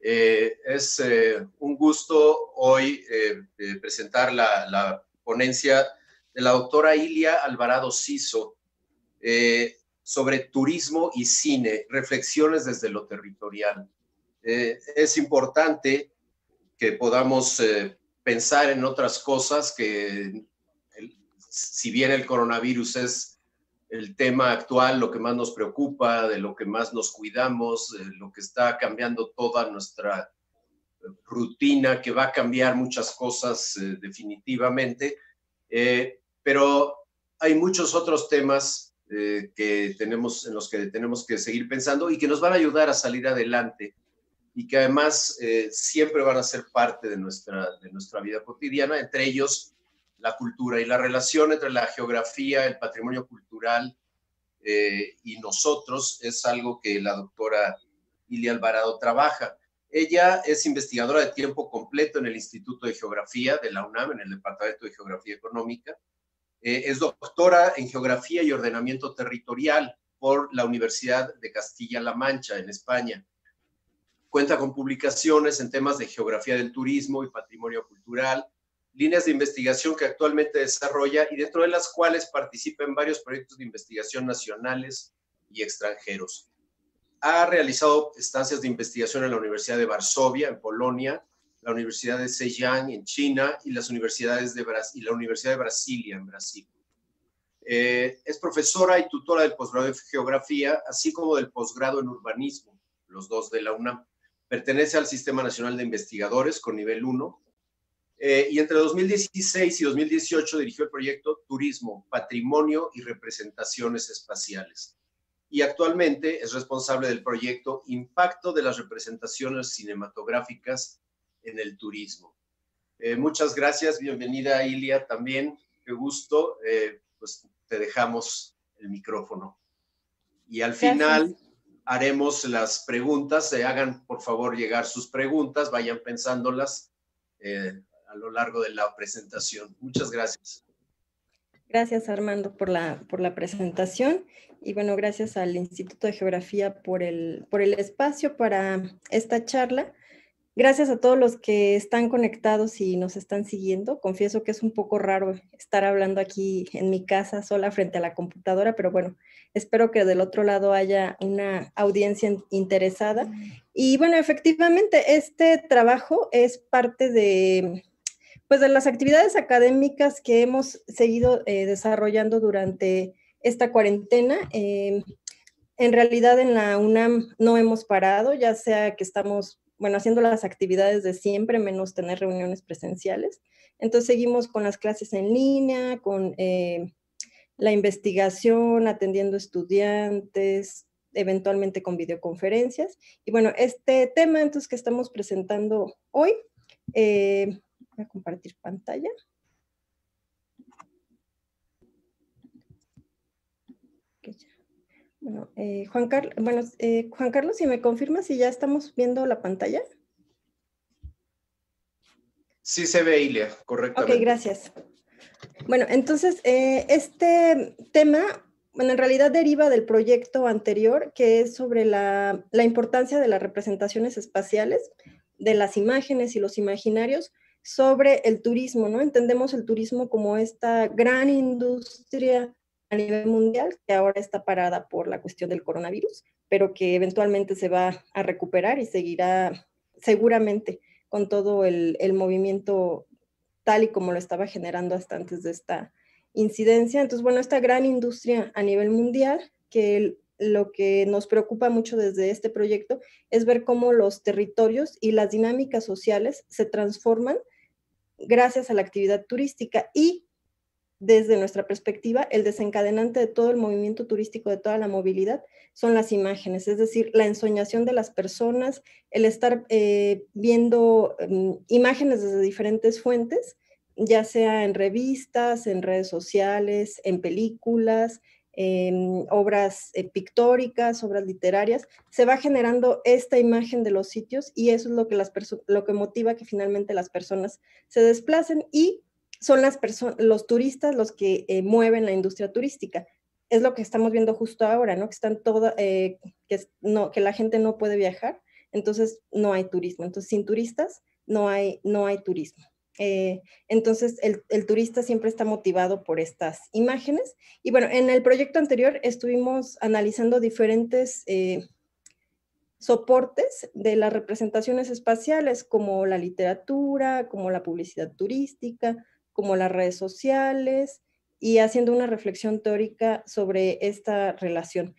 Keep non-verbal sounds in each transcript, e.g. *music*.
Eh, es eh, un gusto hoy eh, presentar la, ponencia de la doctora Ilia Alvarado Siso sobre turismo y cine, reflexiones desde lo territorial. es importante que podamos pensar en otras cosas que, si bien el coronavirus es el tema actual, lo que más nos preocupa, de lo que más nos cuidamos, eh, lo que está cambiando toda nuestra eh, rutina, que va a cambiar muchas cosas eh, definitivamente, pero hay muchos otros temas que tenemos, en los que tenemos que seguir pensando y que nos van a ayudar a salir adelante y que además siempre van a ser parte de nuestra, de nuestra vida cotidiana, entre ellos la cultura y la relación entre la geografía, el patrimonio cultural eh, y nosotros es algo que la doctora Ilia Alvarado trabaja. Ella es investigadora de tiempo completo en el Instituto de Geografía de la UNAM, en el Departamento de Geografía Económica. Eh, es doctora en Geografía y Ordenamiento Territorial por la Universidad de Castilla-La Mancha, en España. Cuenta con publicaciones en temas de geografía del turismo y patrimonio cultural, líneas de investigación que actualmente desarrolla y dentro de las cuales participa en varios proyectos de investigación nacionales y extranjeros. Ha realizado estancias de investigación en la Universidad de Varsovia, en Polonia, la Universidad de Zhejiang, en China, y, las universidades de la Universidad de Brasilia, en Brasil. Eh, es profesora y tutora del posgrado en de geografía, así como del posgrado en urbanismo, los dos de la UNAM. Pertenece al Sistema Nacional de Investigadores con nivel 1 eh, y entre 2016 y 2018 dirigió el proyecto Turismo, Patrimonio y Representaciones Espaciales. Y actualmente es responsable del proyecto Impacto de las Representaciones Cinematográficas en el Turismo. Eh, muchas gracias, bienvenida Ilia también, qué gusto. Eh, pues te dejamos el micrófono. Y al final haremos las preguntas, se hagan por favor llegar sus preguntas, vayan pensándolas. Eh, a lo largo de la presentación. Muchas gracias. Gracias Armando por la, por la presentación y bueno, gracias al Instituto de Geografía por el, por el espacio para esta charla. Gracias a todos los que están conectados y nos están siguiendo. Confieso que es un poco raro estar hablando aquí en mi casa sola frente a la computadora, pero bueno, espero que del otro lado haya una audiencia interesada. Y bueno, efectivamente, este trabajo es parte de pues de las actividades académicas que hemos seguido eh, desarrollando durante esta cuarentena, eh, en realidad en la UNAM no hemos parado, ya sea que estamos, bueno, haciendo las actividades de siempre, menos tener reuniones presenciales. Entonces seguimos con las clases en línea, con eh, la investigación, atendiendo estudiantes, eventualmente con videoconferencias. Y bueno, este tema entonces que estamos presentando hoy eh, Voy a compartir pantalla. Bueno, eh, Juan, Carlos, bueno eh, Juan Carlos, si me confirmas, si ya estamos viendo la pantalla. Sí se ve, Ilia, Correcto. Ok, gracias. Bueno, entonces, eh, este tema, bueno, en realidad deriva del proyecto anterior, que es sobre la, la importancia de las representaciones espaciales, de las imágenes y los imaginarios, sobre el turismo, ¿no? Entendemos el turismo como esta gran industria a nivel mundial que ahora está parada por la cuestión del coronavirus, pero que eventualmente se va a recuperar y seguirá seguramente con todo el, movimiento tal y como lo estaba generando hasta antes de esta incidencia. Entonces, bueno, esta gran industria a nivel mundial que lo que nos preocupa mucho desde este proyecto es ver cómo los territorios y las dinámicas sociales se transforman gracias a la actividad turística y desde nuestra perspectiva, el desencadenante de todo el movimiento turístico, de toda la movilidad, son las imágenes, es decir, la ensoñación de las personas, el estar eh, viendo em, imágenes desde diferentes fuentes, ya sea en revistas, en redes sociales, en películas, obras eh, pictóricas, obras literarias, se va generando esta imagen de los sitios y eso es lo que, las lo que motiva que finalmente las personas se desplacen y son las los turistas los que eh, mueven la industria turística. Es lo que estamos viendo justo ahora, ¿no? Que están toda, eh, que, no, que la gente no puede viajar, entonces no hay turismo. Entonces, sin turistas no hay, no hay turismo. Eh, entonces, el, turista siempre está motivado por estas imágenes. Y bueno, en el proyecto anterior estuvimos analizando diferentes eh, soportes de las representaciones espaciales, como la literatura, como la publicidad turística, como las redes sociales, y haciendo una reflexión teórica sobre esta relación.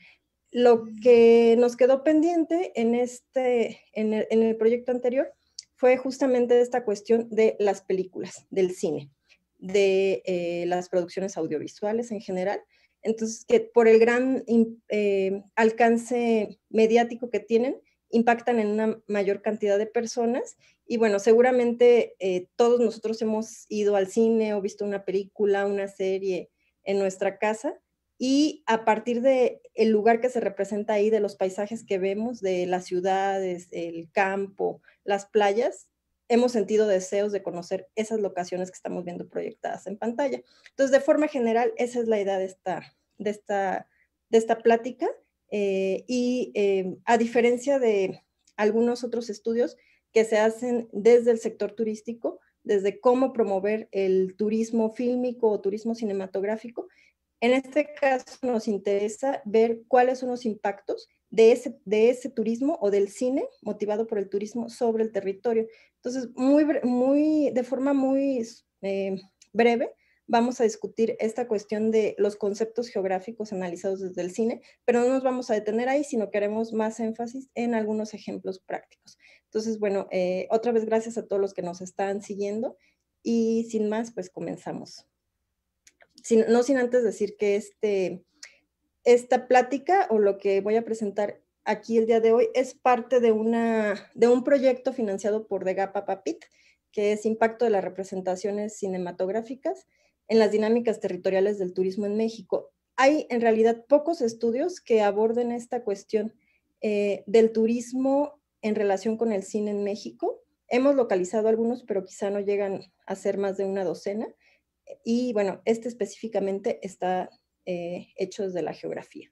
Lo que nos quedó pendiente en, este, en el proyecto anterior fue justamente esta cuestión de las películas, del cine, de eh, las producciones audiovisuales en general. Entonces, que por el gran eh, alcance mediático que tienen, impactan en una mayor cantidad de personas. Y bueno, seguramente eh, todos nosotros hemos ido al cine o visto una película, una serie en nuestra casa. Y a partir de el lugar que se representa ahí, de los paisajes que vemos, de las ciudades, el campo, las playas, hemos sentido deseos de conocer esas locaciones que estamos viendo proyectadas en pantalla. Entonces, de forma general, esa es la idea de esta, de esta, de esta plática. Eh, y eh, a diferencia de algunos otros estudios que se hacen desde el sector turístico, desde cómo promover el turismo fílmico o turismo cinematográfico, en este caso nos interesa ver cuáles son los impactos de ese, turismo o del cine motivado por el turismo sobre el territorio. Entonces, muy, muy, de forma muy eh, breve, vamos a discutir esta cuestión de los conceptos geográficos analizados desde el cine, pero no nos vamos a detener ahí, sino que haremos más énfasis en algunos ejemplos prácticos. Entonces, bueno, eh, otra vez gracias a todos los que nos están siguiendo y sin más, pues comenzamos. Sin, no sin antes decir que este esta plática o lo que voy a presentar aquí el día de hoy es parte de, una, de un proyecto financiado por Gapa Papit, que es Impacto de las Representaciones Cinematográficas en las Dinámicas Territoriales del Turismo en México. Hay en realidad pocos estudios que aborden esta cuestión eh, del turismo en relación con el cine en México. Hemos localizado algunos, pero quizá no llegan a ser más de una docena. Y bueno, este específicamente está eh, hechos de la geografía.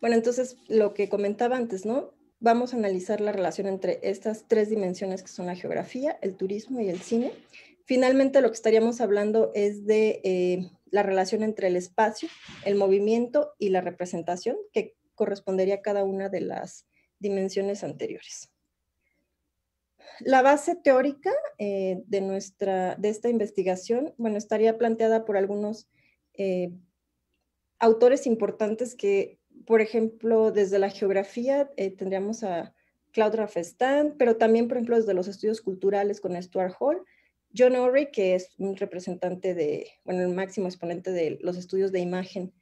Bueno, entonces lo que comentaba antes, ¿no? Vamos a analizar la relación entre estas tres dimensiones que son la geografía, el turismo y el cine. Finalmente, lo que estaríamos hablando es de eh, la relación entre el espacio, el movimiento y la representación, que correspondería a cada una de las dimensiones anteriores la base teórica eh, de, nuestra, de esta investigación, bueno, estaría planteada por algunos eh, autores importantes que, por ejemplo, desde la geografía eh, tendríamos a Claude Raffestan, pero también, por ejemplo, desde los estudios culturales con Stuart Hall, John Orry, que es un representante de, bueno, el máximo exponente de los estudios de imagen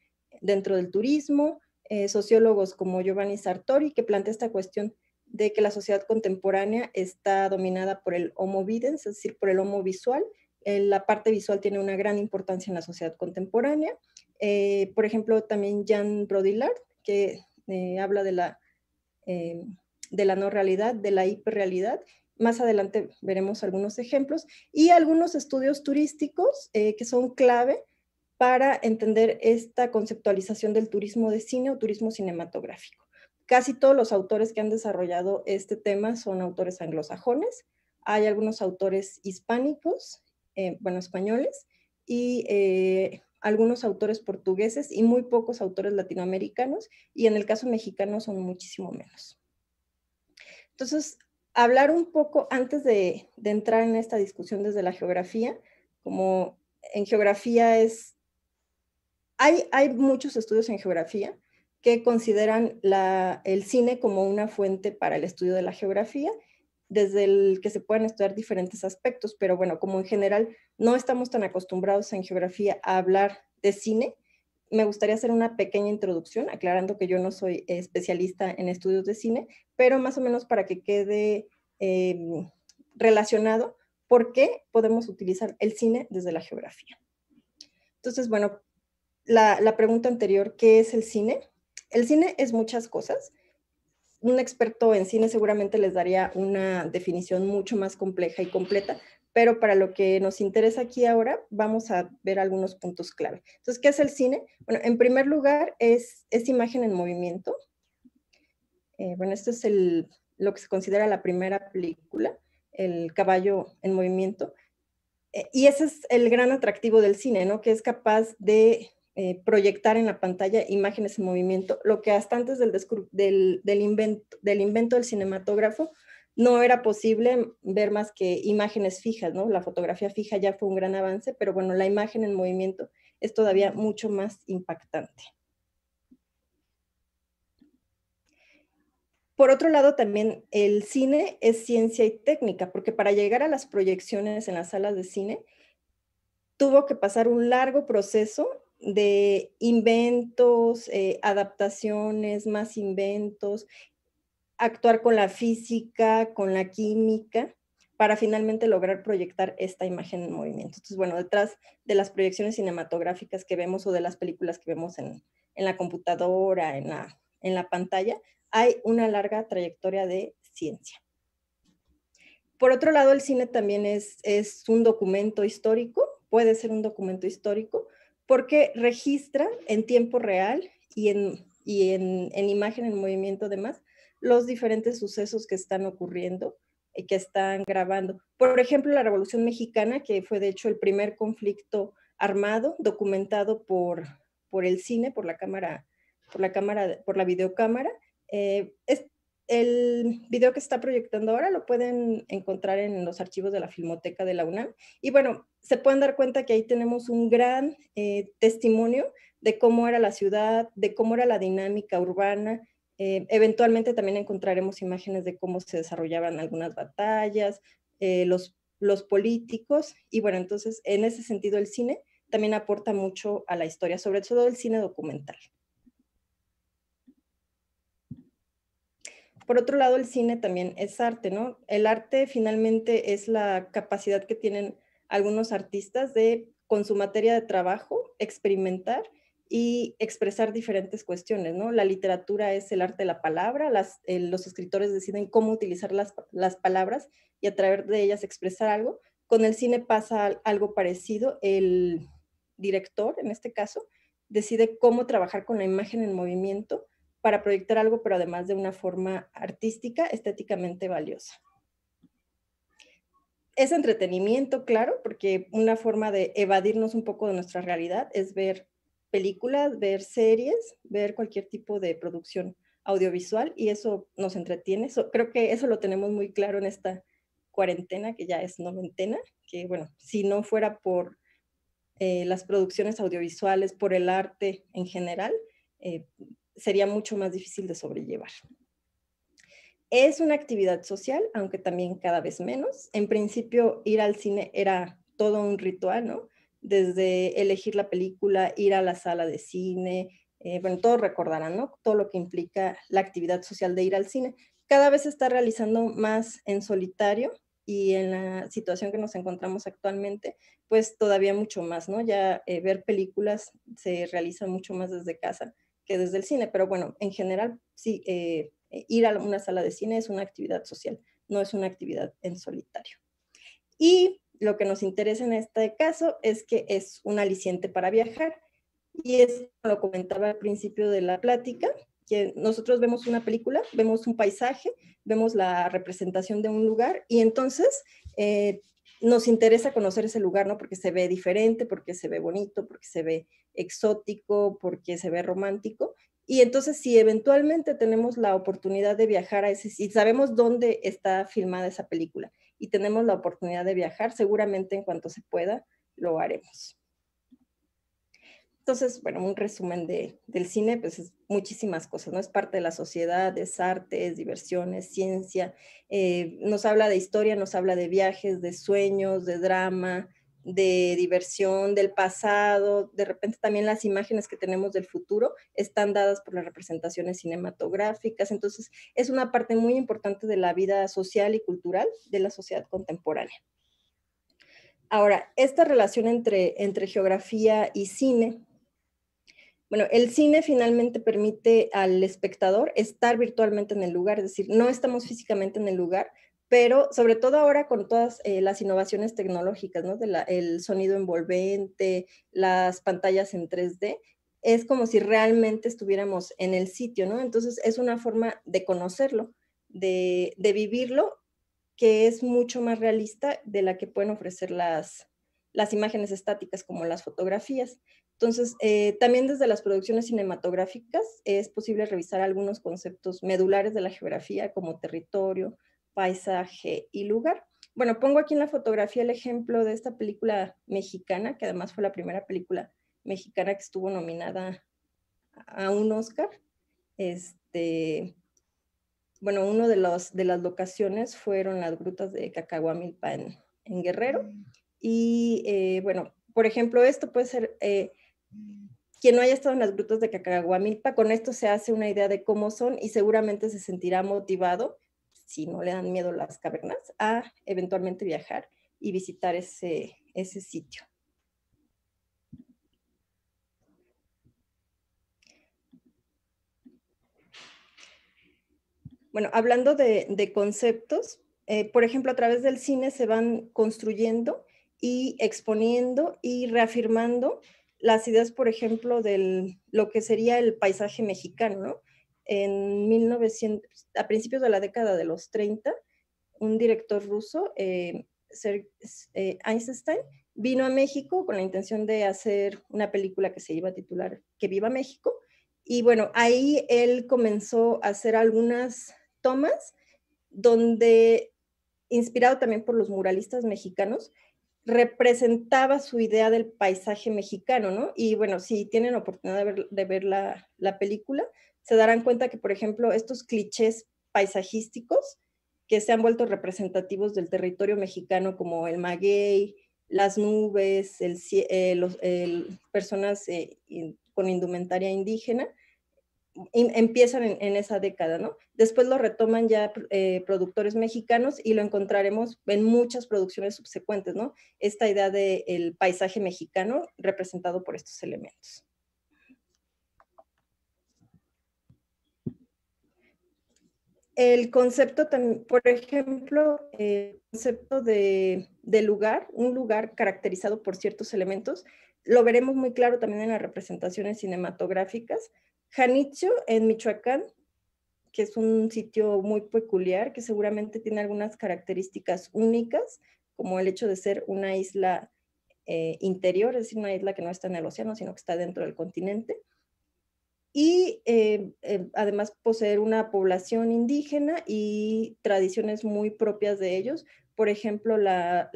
dentro del turismo, sociólogos como Giovanni Sartori, que plantea esta cuestión de que la sociedad contemporánea está dominada por el homo videns, es decir, por el homo visual. Eh, la parte visual tiene una gran importancia en la sociedad contemporánea. Eh, por ejemplo, también Jan Brodillard, que eh, habla de la, de la no realidad, de la hiperrealidad. Más adelante veremos algunos ejemplos y algunos estudios turísticos que son clave para entender esta conceptualización del turismo de cine o turismo cinematográfico. Casi todos los autores que han desarrollado este tema son autores anglosajones, hay algunos autores hispánicos, eh, bueno, españoles, y eh, algunos autores portugueses y muy pocos autores latinoamericanos, y en el caso mexicano son muchísimo menos. Entonces, hablar un poco antes de, entrar en esta discusión desde la geografía, como en geografía es, hay muchos estudios en geografía, que consideran el cine como una fuente para el estudio de la geografía, desde el que se pueden estudiar diferentes aspectos, pero bueno, como en general no estamos tan acostumbrados en geografía a hablar de cine, me gustaría hacer una pequeña introducción, aclarando que yo no soy especialista en estudios de cine, pero más o menos para que quede em, relacionado por qué podemos utilizar el cine desde la geografía. Entonces, bueno, la pregunta anterior, ¿qué es el cine? el cine es muchas cosas. Un experto en cine seguramente les daría una definición mucho más compleja y completa, pero para lo que nos interesa aquí ahora, vamos a ver algunos puntos clave. Entonces, ¿qué es el cine? Bueno, en primer lugar, es, es imagen en movimiento. Eh, bueno, esto es lo que se considera la primera película, El caballo en movimiento. Eh, y ese es el gran atractivo del cine, ¿no? Que es capaz de eh, proyectar en la pantalla imágenes en movimiento, lo que hasta antes del, invento, del invento del cinematógrafo no era posible ver más que imágenes fijas, ¿no? La fotografía fija ya fue un gran avance, pero bueno, la imagen en movimiento es todavía mucho más impactante. Por otro lado, también el cine es ciencia y técnica, porque para llegar a las proyecciones en las salas de cine, tuvo que pasar un largo proceso de inventos, eh, adaptaciones, más inventos, actuar con la física, con la química, para finalmente lograr proyectar esta imagen en movimiento. Entonces, bueno, detrás de las proyecciones cinematográficas que vemos o de las películas que vemos en, la computadora, en la, pantalla, hay una larga trayectoria de ciencia. Por otro lado, el cine también es un documento histórico, puede ser un documento histórico, porque registra en tiempo real y en, en, imagen, en movimiento, demás, los diferentes sucesos que están ocurriendo y que están grabando. Por ejemplo, la Revolución Mexicana, que fue de hecho el primer conflicto armado documentado por, por el cine, por la cámara, por la cámara, por la videocámara. Eh, el video que está proyectando ahora lo pueden encontrar en los archivos de la Filmoteca de la UNAM. Y bueno, se pueden dar cuenta que ahí tenemos un gran eh, testimonio de cómo era la ciudad, de cómo era la dinámica urbana. Eh, eventualmente también encontraremos imágenes de cómo se desarrollaban algunas batallas, eh, los, los políticos. Y bueno, entonces, en ese sentido, el cine también aporta mucho a la historia, sobre todo el cine documental. por otro lado, el cine también es arte, ¿no? El arte finalmente es la capacidad que tienen algunos artistas de, con su materia de trabajo, experimentar y expresar diferentes cuestiones, ¿no? La literatura es el arte de la palabra, eh, los escritores deciden cómo utilizar las, las, palabras y a través de ellas expresar algo. Con el cine pasa algo parecido, el director, en este caso, decide cómo trabajar con la imagen en movimiento para proyectar algo, pero además de una forma artística, estéticamente valiosa. Es entretenimiento, claro, porque una forma de evadirnos un poco de nuestra realidad es ver películas, ver series, ver cualquier tipo de producción audiovisual y eso nos entretiene. creo que eso lo tenemos muy claro en esta cuarentena, que ya es noventena, que bueno, si no fuera por eh, las producciones audiovisuales, por el arte en general, eh, sería mucho más difícil de sobrellevar. Es una actividad social, aunque también cada vez menos. En principio, ir al cine era todo un ritual, ¿no? Desde elegir la película, ir a la sala de cine, eh, bueno, todos recordarán, ¿no? Todo lo que implica la actividad social de ir al cine. Cada vez se está realizando más en solitario y en la situación que nos encontramos actualmente, pues todavía mucho más, ¿no? Ya eh, ver películas se realiza mucho más desde casa desde el cine, pero bueno, en general, sí, eh, eh, ir a una sala de cine es una actividad social, no es una actividad en solitario. Y lo que nos interesa en este caso es que es un aliciente para viajar. Y es lo comentaba al principio de la plática, que nosotros vemos una película, vemos un paisaje, vemos la representación de un lugar y entonces eh, nos interesa conocer ese lugar, ¿no? Porque se ve diferente, porque se ve bonito, porque se ve exótico, porque se ve romántico. Y entonces si eventualmente tenemos la oportunidad de viajar a ese, si sabemos dónde está filmada esa película y tenemos la oportunidad de viajar, seguramente en cuanto se pueda, lo haremos. Entonces, bueno, un resumen del cine, pues es muchísimas cosas, ¿no? Es parte de la sociedad, es arte, es diversión, es ciencia, eh, nos habla de historia, nos habla de viajes, de sueños, de drama, de diversión, del pasado, de repente también las imágenes que tenemos del futuro están dadas por las representaciones cinematográficas, entonces es una parte muy importante de la vida social y cultural de la sociedad contemporánea. Ahora, esta relación entre, entre geografía y cine bueno, el cine finalmente permite al espectador estar virtualmente en el lugar, es decir, no estamos físicamente en el lugar, pero sobre todo ahora con todas eh, las innovaciones tecnológicas, el sonido envolvente, las pantallas en 3D, es como si realmente estuviéramos en el sitio, ¿no? Entonces es una forma de conocerlo, de, vivirlo, que es mucho más realista de la que pueden ofrecer las, las imágenes estáticas como las fotografías. Entonces, eh, también desde las producciones cinematográficas es posible revisar algunos conceptos medulares de la geografía como territorio, paisaje y lugar. Bueno, pongo aquí en la fotografía el ejemplo de esta película mexicana, que además fue la primera película mexicana que estuvo nominada a un Oscar. Este, bueno, una de, de las locaciones fueron las grutas de Cacahuamilpa en, en Guerrero. Mm. Y eh, bueno, por ejemplo, esto puede ser eh, quien no haya estado en las grutas de Cacahuamilpa, con esto se hace una idea de cómo son y seguramente se sentirá motivado, si no le dan miedo las cavernas, a eventualmente viajar y visitar ese, sitio. Bueno, hablando de, conceptos, eh, por ejemplo, a través del cine se van construyendo y exponiendo y reafirmando las ideas, por ejemplo, de lo que sería el paisaje mexicano, En 1900, a principios de la década de los 30, un director ruso, eh, eh, Einstein, vino a México con la intención de hacer una película que se iba a titular Que viva México. Y bueno, ahí él comenzó a hacer algunas tomas donde, inspirado también por los muralistas mexicanos, representaba su idea del paisaje mexicano, ¿no? Y bueno, si tienen oportunidad de ver, la, película, se darán cuenta que, por ejemplo, estos clichés paisajísticos que se han vuelto representativos del territorio mexicano, como el maguey, las nubes, el, eh, personas eh, con indumentaria indígena, Em, empiezan en, esa década, ¿no? Después lo retoman ya eh, productores mexicanos y lo encontraremos en muchas producciones subsecuentes, ¿no? Esta idea del paisaje mexicano representado por estos elementos. El concepto, por ejemplo, el concepto de lugar, un lugar caracterizado por ciertos elementos, lo veremos muy claro también en las representaciones cinematográficas, Janitzio en Michoacán, que es un sitio muy peculiar, que seguramente tiene algunas características únicas, como el hecho de ser una isla eh, interior, es decir, una isla que no está en el océano, sino que está dentro del continente. Y eh, eh, además poseer una población indígena y tradiciones muy propias de ellos, por ejemplo, la,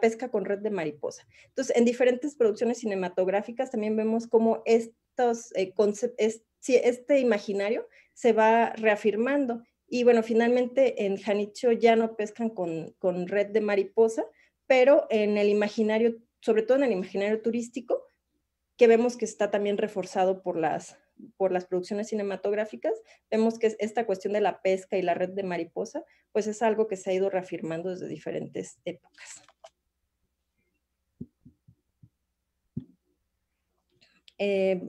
pesca con red de mariposa. Entonces, en diferentes producciones cinematográficas también vemos cómo es, eh, este imaginario se va reafirmando. Y bueno, finalmente en Janicho ya no pescan con, con red de mariposa, pero en el imaginario, sobre todo en el imaginario turístico, que vemos que está también reforzado por las, por las producciones cinematográficas, vemos que esta cuestión de la pesca y la red de mariposa, pues es algo que se ha ido reafirmando desde diferentes épocas. Eh,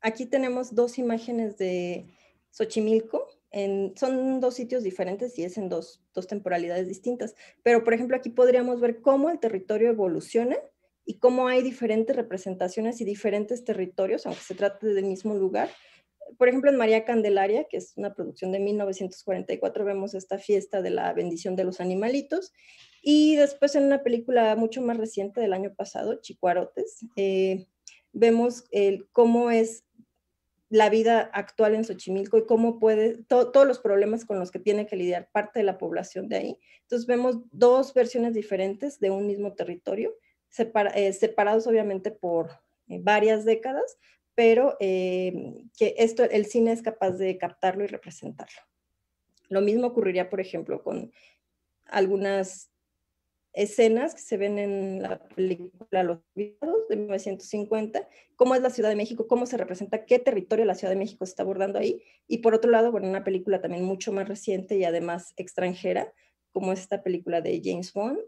aquí tenemos dos imágenes de Xochimilco. En, son dos sitios diferentes y es en dos, dos, temporalidades distintas. Pero, por ejemplo, aquí podríamos ver cómo el territorio evoluciona y cómo hay diferentes representaciones y diferentes territorios, aunque se trate del mismo lugar. Por ejemplo, en María Candelaria, que es una producción de 1944, vemos esta fiesta de la bendición de los animalitos y después en una película mucho más reciente del año pasado, Chicuarotes, eh, vemos el, cómo es la vida actual en Xochimilco y cómo puede, todos los problemas con los que tiene que lidiar parte de la población de ahí. Entonces vemos dos versiones diferentes de un mismo territorio, eh, separados obviamente por eh, varias décadas, pero que esto, el cine es capaz de captarlo y representarlo. Lo mismo ocurriría, por ejemplo, con algunas escenas que se ven en la película Los Olvidados de 1950, cómo es la Ciudad de México, cómo se representa, qué territorio la Ciudad de México está abordando ahí. Y por otro lado, bueno, una película también mucho más reciente y además extranjera, como es esta película de James Bond,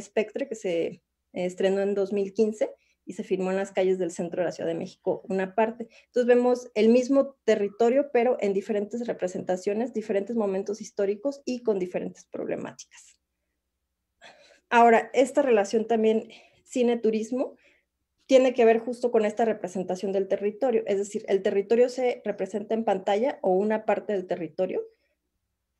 Spectre, que se estrenó en 2015 y se filmó en las calles del centro de la Ciudad de México, una parte. Entonces vemos el mismo territorio, pero en diferentes representaciones, diferentes momentos históricos y con diferentes problemáticas. Ahora, esta relación también cine-turismo tiene que ver justo con esta representación del territorio, es decir, el territorio se representa en pantalla o una parte del territorio.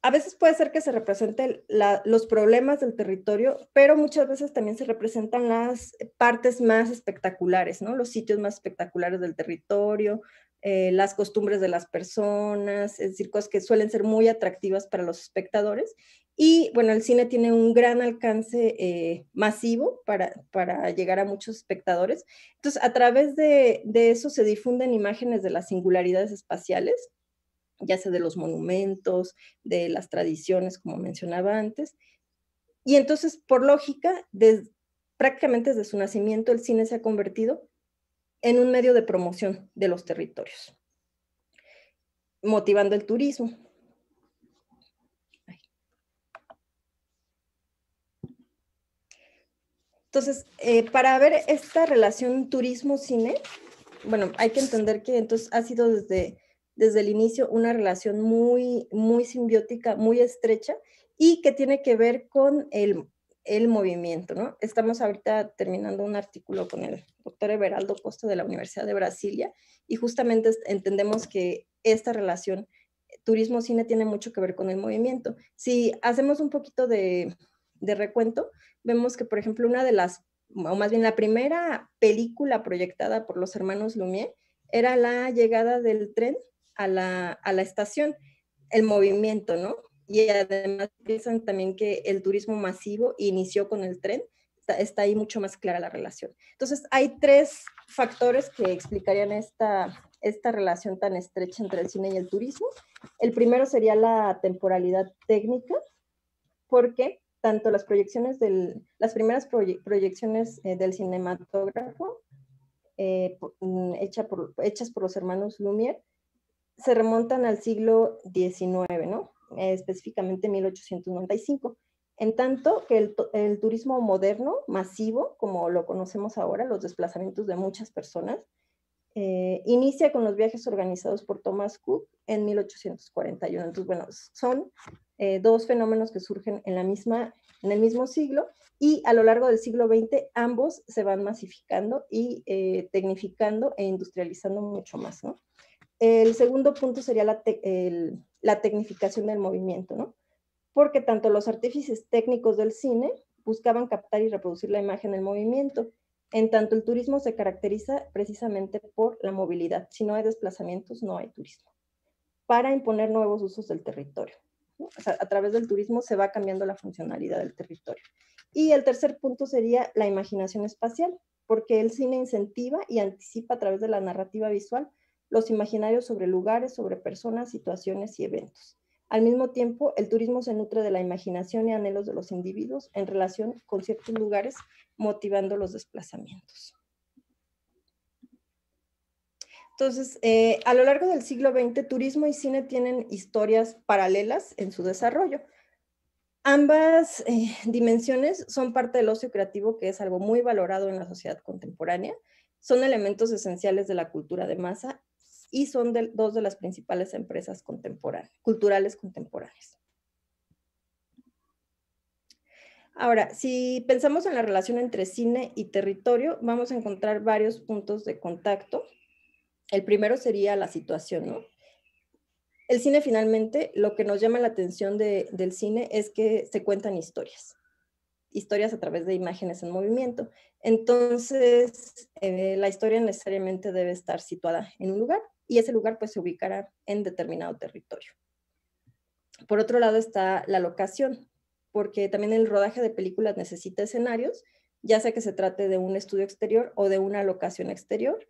A veces puede ser que se representen los problemas del territorio, pero muchas veces también se representan las partes más espectaculares, Los sitios más espectaculares del territorio, eh, las costumbres de las personas, es decir, cosas que suelen ser muy atractivas para los espectadores y bueno, el cine tiene un gran alcance eh, masivo para, llegar a muchos espectadores. Entonces, a través de, eso se difunden imágenes de las singularidades espaciales, ya sea de los monumentos, de las tradiciones, como mencionaba antes. Y entonces, por lógica, prácticamente desde su nacimiento, el cine se ha convertido en un medio de promoción de los territorios, motivando el turismo. Entonces, eh, para ver esta relación turismo-cine, bueno, hay que entender que entonces ha sido desde, desde el inicio una relación muy, muy simbiótica, muy estrecha y que tiene que ver con el, el movimiento, ¿no? Estamos ahorita terminando un artículo con el doctor Everaldo Costa de la Universidad de Brasilia y justamente entendemos que esta relación turismo-cine tiene mucho que ver con el movimiento. Si hacemos un poquito de, de recuento, vemos que, por ejemplo, una de las, o más bien la primera película proyectada por los hermanos Lumière era la llegada del tren a la, estación, el movimiento, ¿no? Y además piensan también que el turismo masivo inició con el tren, Está, ahí mucho más clara la relación. Entonces, hay tres factores que explicarían esta, esta relación tan estrecha entre el cine y el turismo. El primero sería la temporalidad técnica, porque tanto las proyecciones del, las primeras proyecciones eh, del cinematógrafo eh, mm, hecha por, hechas por los hermanos Lumière se remontan al siglo XIX, ¿no? Eh, específicamente 1895. En tanto que el, el, turismo moderno, masivo, como lo conocemos ahora, los desplazamientos de muchas personas, inicia con los viajes organizados por Thomas Cook en 1841. Entonces, bueno, son eh, dos fenómenos que surgen en, la misma, en el mismo siglo y a lo largo del siglo XX ambos se van masificando y eh, tecnificando e industrializando mucho más. El segundo punto sería la, tecnificación del movimiento, porque tanto los artífices técnicos del cine buscaban captar y reproducir la imagen del movimiento, en tanto el turismo se caracteriza precisamente por la movilidad. Si no hay desplazamientos, no hay turismo, para imponer nuevos usos del territorio a través del turismo se va cambiando la funcionalidad del territorio. Y el tercer punto sería la imaginación espacial, porque el cine incentiva y anticipa a través de la narrativa visual los imaginarios sobre lugares, sobre personas, situaciones y eventos. Al mismo tiempo, el turismo se nutre de la imaginación y anhelos de los individuos en relación con ciertos lugares, motivando los desplazamientos. Entonces, eh, a lo largo del siglo XX, turismo y cine tienen historias paralelas en su desarrollo. Ambas eh, dimensiones son parte del ocio creativo, que es algo muy valorado en la sociedad contemporánea. Son elementos esenciales de la cultura de masa y son dos de las principales empresas culturales contemporáneas. Ahora, si pensamos en la relación entre cine y territorio, vamos a encontrar varios puntos de contacto el primero sería la situación, ¿no? El cine finalmente, lo que nos llama la atención del cine es que se cuentan historias, historias a través de imágenes en movimiento. Entonces, eh, la historia necesariamente debe estar situada en un lugar y ese lugar pues se ubicará en determinado territorio. Por otro lado está la locación, porque también el rodaje de películas necesita escenarios, ya sea que se trate de un estudio exterior o de una locación exterior,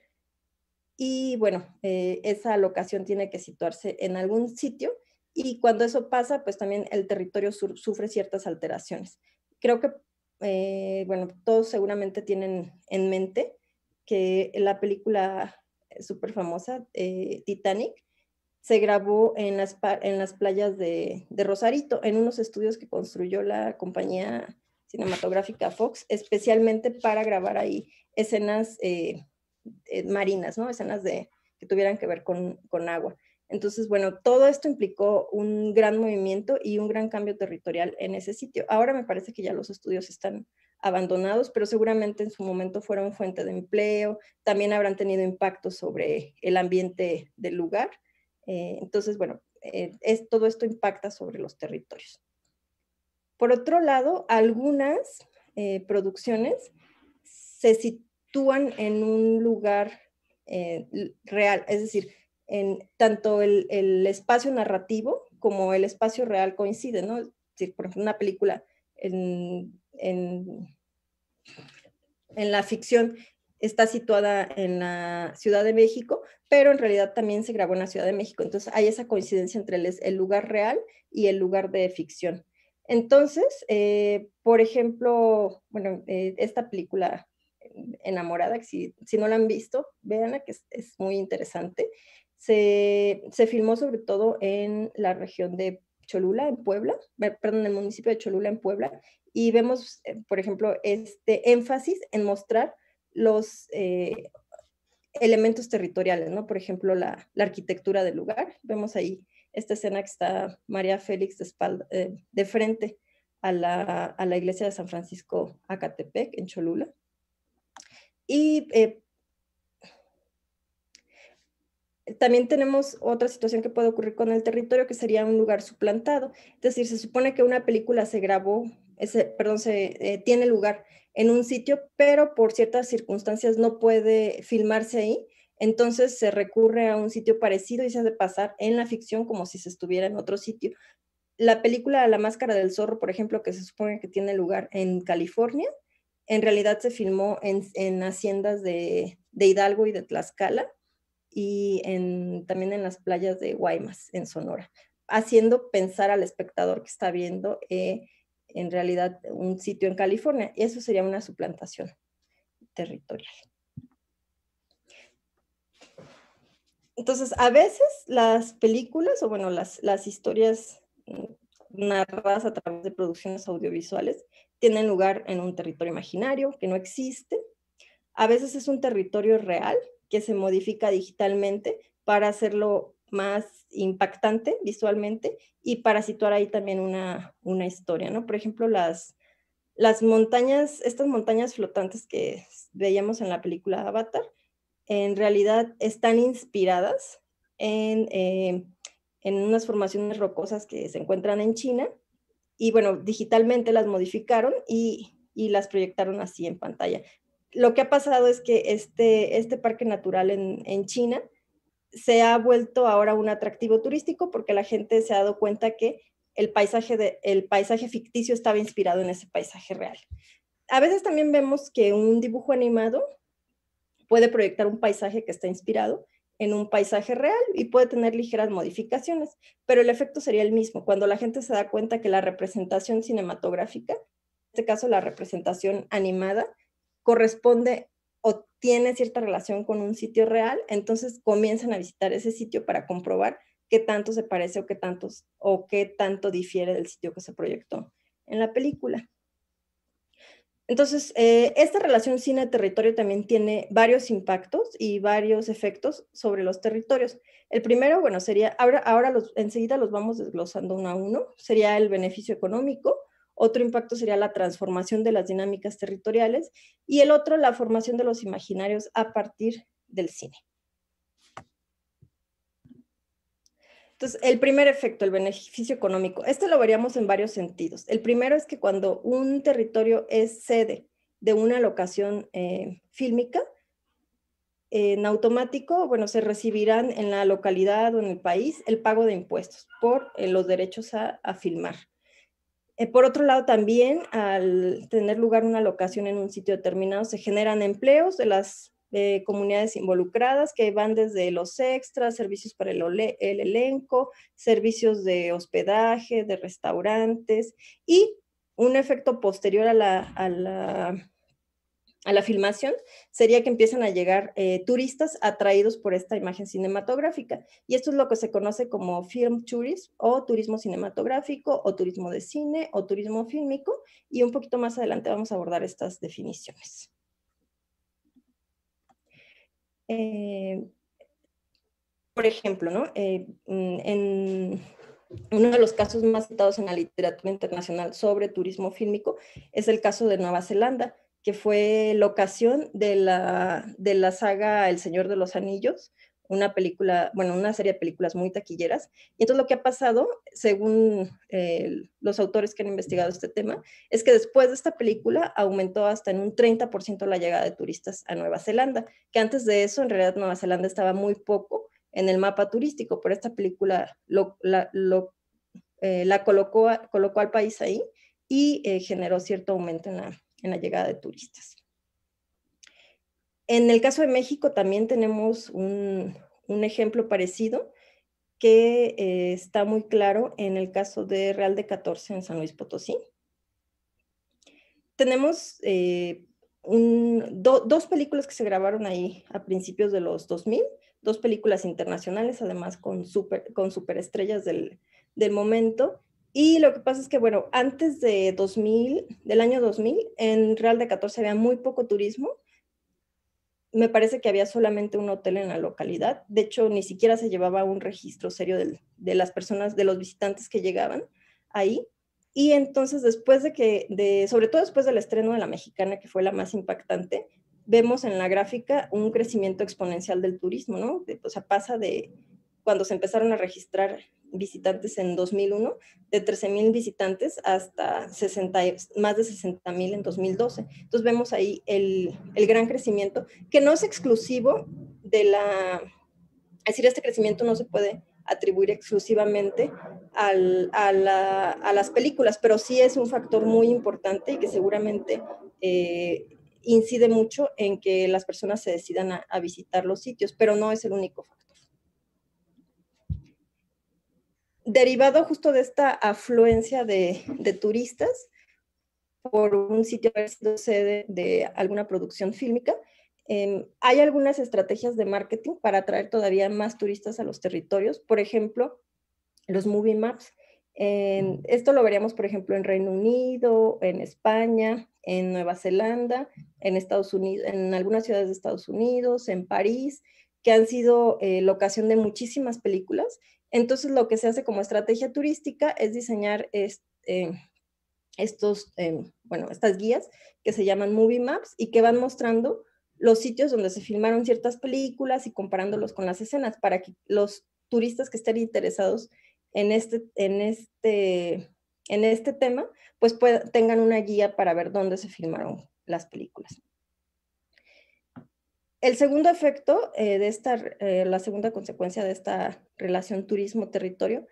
y bueno, eh, esa locación tiene que situarse en algún sitio y cuando eso pasa, pues también el territorio sufre ciertas alteraciones. Creo que, eh, bueno, todos seguramente tienen en mente que la película súper famosa, eh, Titanic, se grabó en las, en las playas de, Rosarito, en unos estudios que construyó la compañía cinematográfica Fox, especialmente para grabar ahí escenas eh, marinas, ¿no? Escenas de, que tuvieran que ver con, agua. Entonces, bueno, todo esto implicó un gran movimiento y un gran cambio territorial en ese sitio. Ahora me parece que ya los estudios están abandonados, pero seguramente en su momento fueron fuente de empleo, también habrán tenido impacto sobre el ambiente del lugar. Eh, entonces, bueno, eh, es, todo esto impacta sobre los territorios. Por otro lado, algunas producciones se, en un lugar eh, real, es decir, en tanto el, espacio narrativo como el espacio real coinciden, ¿no? por ejemplo, una película en, la ficción está situada en la Ciudad de México, pero en realidad también se grabó en la Ciudad de México. Entonces hay esa coincidencia entre el, lugar real y el lugar de ficción. Entonces, eh, por ejemplo, bueno, eh, esta película enamorada, si, no la han visto, vean que es, muy interesante. Se, filmó sobre todo en la región de Cholula, en Puebla, perdón, en el municipio de Cholula, en Puebla, y vemos, eh, por ejemplo, este énfasis en mostrar los eh, elementos territoriales, ¿no? Por ejemplo, la, arquitectura del lugar. Vemos ahí esta escena que está María Félix de, eh, de frente a la, a la iglesia de San Francisco Acatepec, en Cholula. Y eh, también tenemos otra situación que puede ocurrir con el territorio, que sería un lugar suplantado. Es decir, se supone que una película se grabó, ese, perdón, se eh, tiene lugar en un sitio, pero por ciertas circunstancias no puede filmarse ahí. Entonces se recurre a un sitio parecido y se hace pasar en la ficción como si se estuviera en otro sitio. La película La Máscara del Zorro, por ejemplo, que se supone que tiene lugar en California, en realidad se filmó en, haciendas de, Hidalgo y de Tlaxcala y también en las playas de Guaymas, en Sonora, haciendo pensar al espectador que está viendo eh, en realidad un sitio en California. Y eso sería una suplantación territorial. Entonces, a veces las películas, o bueno, las historias narradas a través de producciones audiovisuales, tienen lugar en un territorio imaginario que no existe. A veces es un territorio real que se modifica digitalmente para hacerlo más impactante visualmente y para situar ahí también una, una historia, ¿no? Por ejemplo, las, las montañas, estas montañas flotantes que veíamos en la película Avatar, en realidad están inspiradas en, eh, en unas formaciones rocosas que se encuentran en China y bueno, digitalmente las modificaron y, las proyectaron así en pantalla. Lo que ha pasado es que este, este parque natural en, China se ha vuelto ahora un atractivo turístico porque la gente se ha dado cuenta que el el paisaje ficticio estaba inspirado en ese paisaje real. A veces también vemos que un dibujo animado puede proyectar un paisaje que está inspirado, en un paisaje real y puede tener ligeras modificaciones, pero el efecto sería el mismo cuando la gente se da cuenta que la representación cinematográfica, en este caso la representación animada, corresponde o tiene cierta relación con un sitio real, entonces comienzan a visitar ese sitio para comprobar qué tanto se parece o qué, tantos, o qué tanto difiere del sitio que se proyectó en la película. Entonces, eh, esta relación cine-territorio también tiene varios impactos y varios efectos sobre los territorios. El primero, bueno, sería, ahora, ahora enseguida los vamos desglosando uno a uno, sería el beneficio económico, otro impacto sería la transformación de las dinámicas territoriales y el otro, la formación de los imaginarios a partir del cine. Entonces, el primer efecto, el beneficio económico, Este lo veríamos en varios sentidos. El primero es que cuando un territorio es sede de una locación eh, fílmica, en automático, bueno, se recibirán en la localidad o en el país el pago de impuestos por eh, los derechos a, filmar. Eh, por otro lado, también al tener lugar una locación en un sitio determinado, se generan empleos de las comunidades involucradas que van desde los extras, servicios para el, elenco, servicios de hospedaje, de restaurantes y un efecto posterior a la, a la, filmación sería que empiezan a llegar eh, turistas atraídos por esta imagen cinematográfica. Y esto es lo que se conoce como film tourism o turismo cinematográfico o turismo de cine o turismo fílmico. Y un poquito más adelante vamos a abordar estas definiciones. Eh, por ejemplo, ¿no? Eh, mm, en uno de los casos más citados en la literatura internacional sobre turismo fílmico es el caso de Nueva Zelanda, que fue la ocasión de la, de la saga El Señor de los Anillos, una película, bueno, una serie de películas muy taquilleras. Y entonces lo que ha pasado, según eh, los autores que han investigado este tema, es que después de esta película aumentó hasta en un 30% la llegada de turistas a Nueva Zelanda, que antes de eso en realidad Nueva Zelanda estaba muy poco en el mapa turístico, pero esta película eh, la, colocó, colocó al país ahí y eh, generó cierto aumento en la, en la llegada de turistas. En el caso de México también tenemos un, ejemplo parecido que eh, está muy claro en el caso de Real de 14 en San Luis Potosí. Tenemos eh, dos películas que se grabaron ahí a principios de los 2000, dos películas internacionales, además con, super, con superestrellas del, momento. Y lo que pasa es que, bueno, antes de 2000, del año 2000, en Real de 14 había muy poco turismo me parece que había solamente un hotel en la localidad. De hecho, ni siquiera se llevaba un registro serio de, las personas, de los visitantes que llegaban ahí. Y entonces, después de que, de, sobre todo después del estreno de La Mexicana, que fue la más impactante, vemos en la gráfica un crecimiento exponencial del turismo, ¿no? o sea, pasa de cuando se empezaron a registrar visitantes en 2001, de 13.000 visitantes hasta 60, más de 60.000 en 2012. Entonces vemos ahí el, gran crecimiento, que no es exclusivo de la... Es decir, este crecimiento no se puede atribuir exclusivamente a, las películas, pero sí es un factor muy importante y que seguramente eh, incide mucho en que las personas se decidan a visitar los sitios, pero no es el único factor. derivado justo de esta afluencia de, turistas por un sitio sede de alguna producción fílmica, em, hay algunas estrategias de marketing para atraer todavía más turistas a los territorios, por ejemplo, los movie maps. esto lo veríamos, por ejemplo, en Reino Unido, en España, en Nueva Zelanda, en Estados Unidos, en algunas ciudades de Estados Unidos, en París, que han sido eh, la ocasión de muchísimas películas entonces, lo que se hace como estrategia turística es diseñar eh, estos, em, bueno, estas guías que se llaman movie maps y que van mostrando los sitios donde se filmaron ciertas películas y comparándolos con las escenas para que los turistas que estén interesados en este, en este, en este tema, pues tengan una guía para ver dónde se filmaron las películas. El segundo efecto eh, de esta, eh, la segunda consecuencia de esta relación turismo-territorio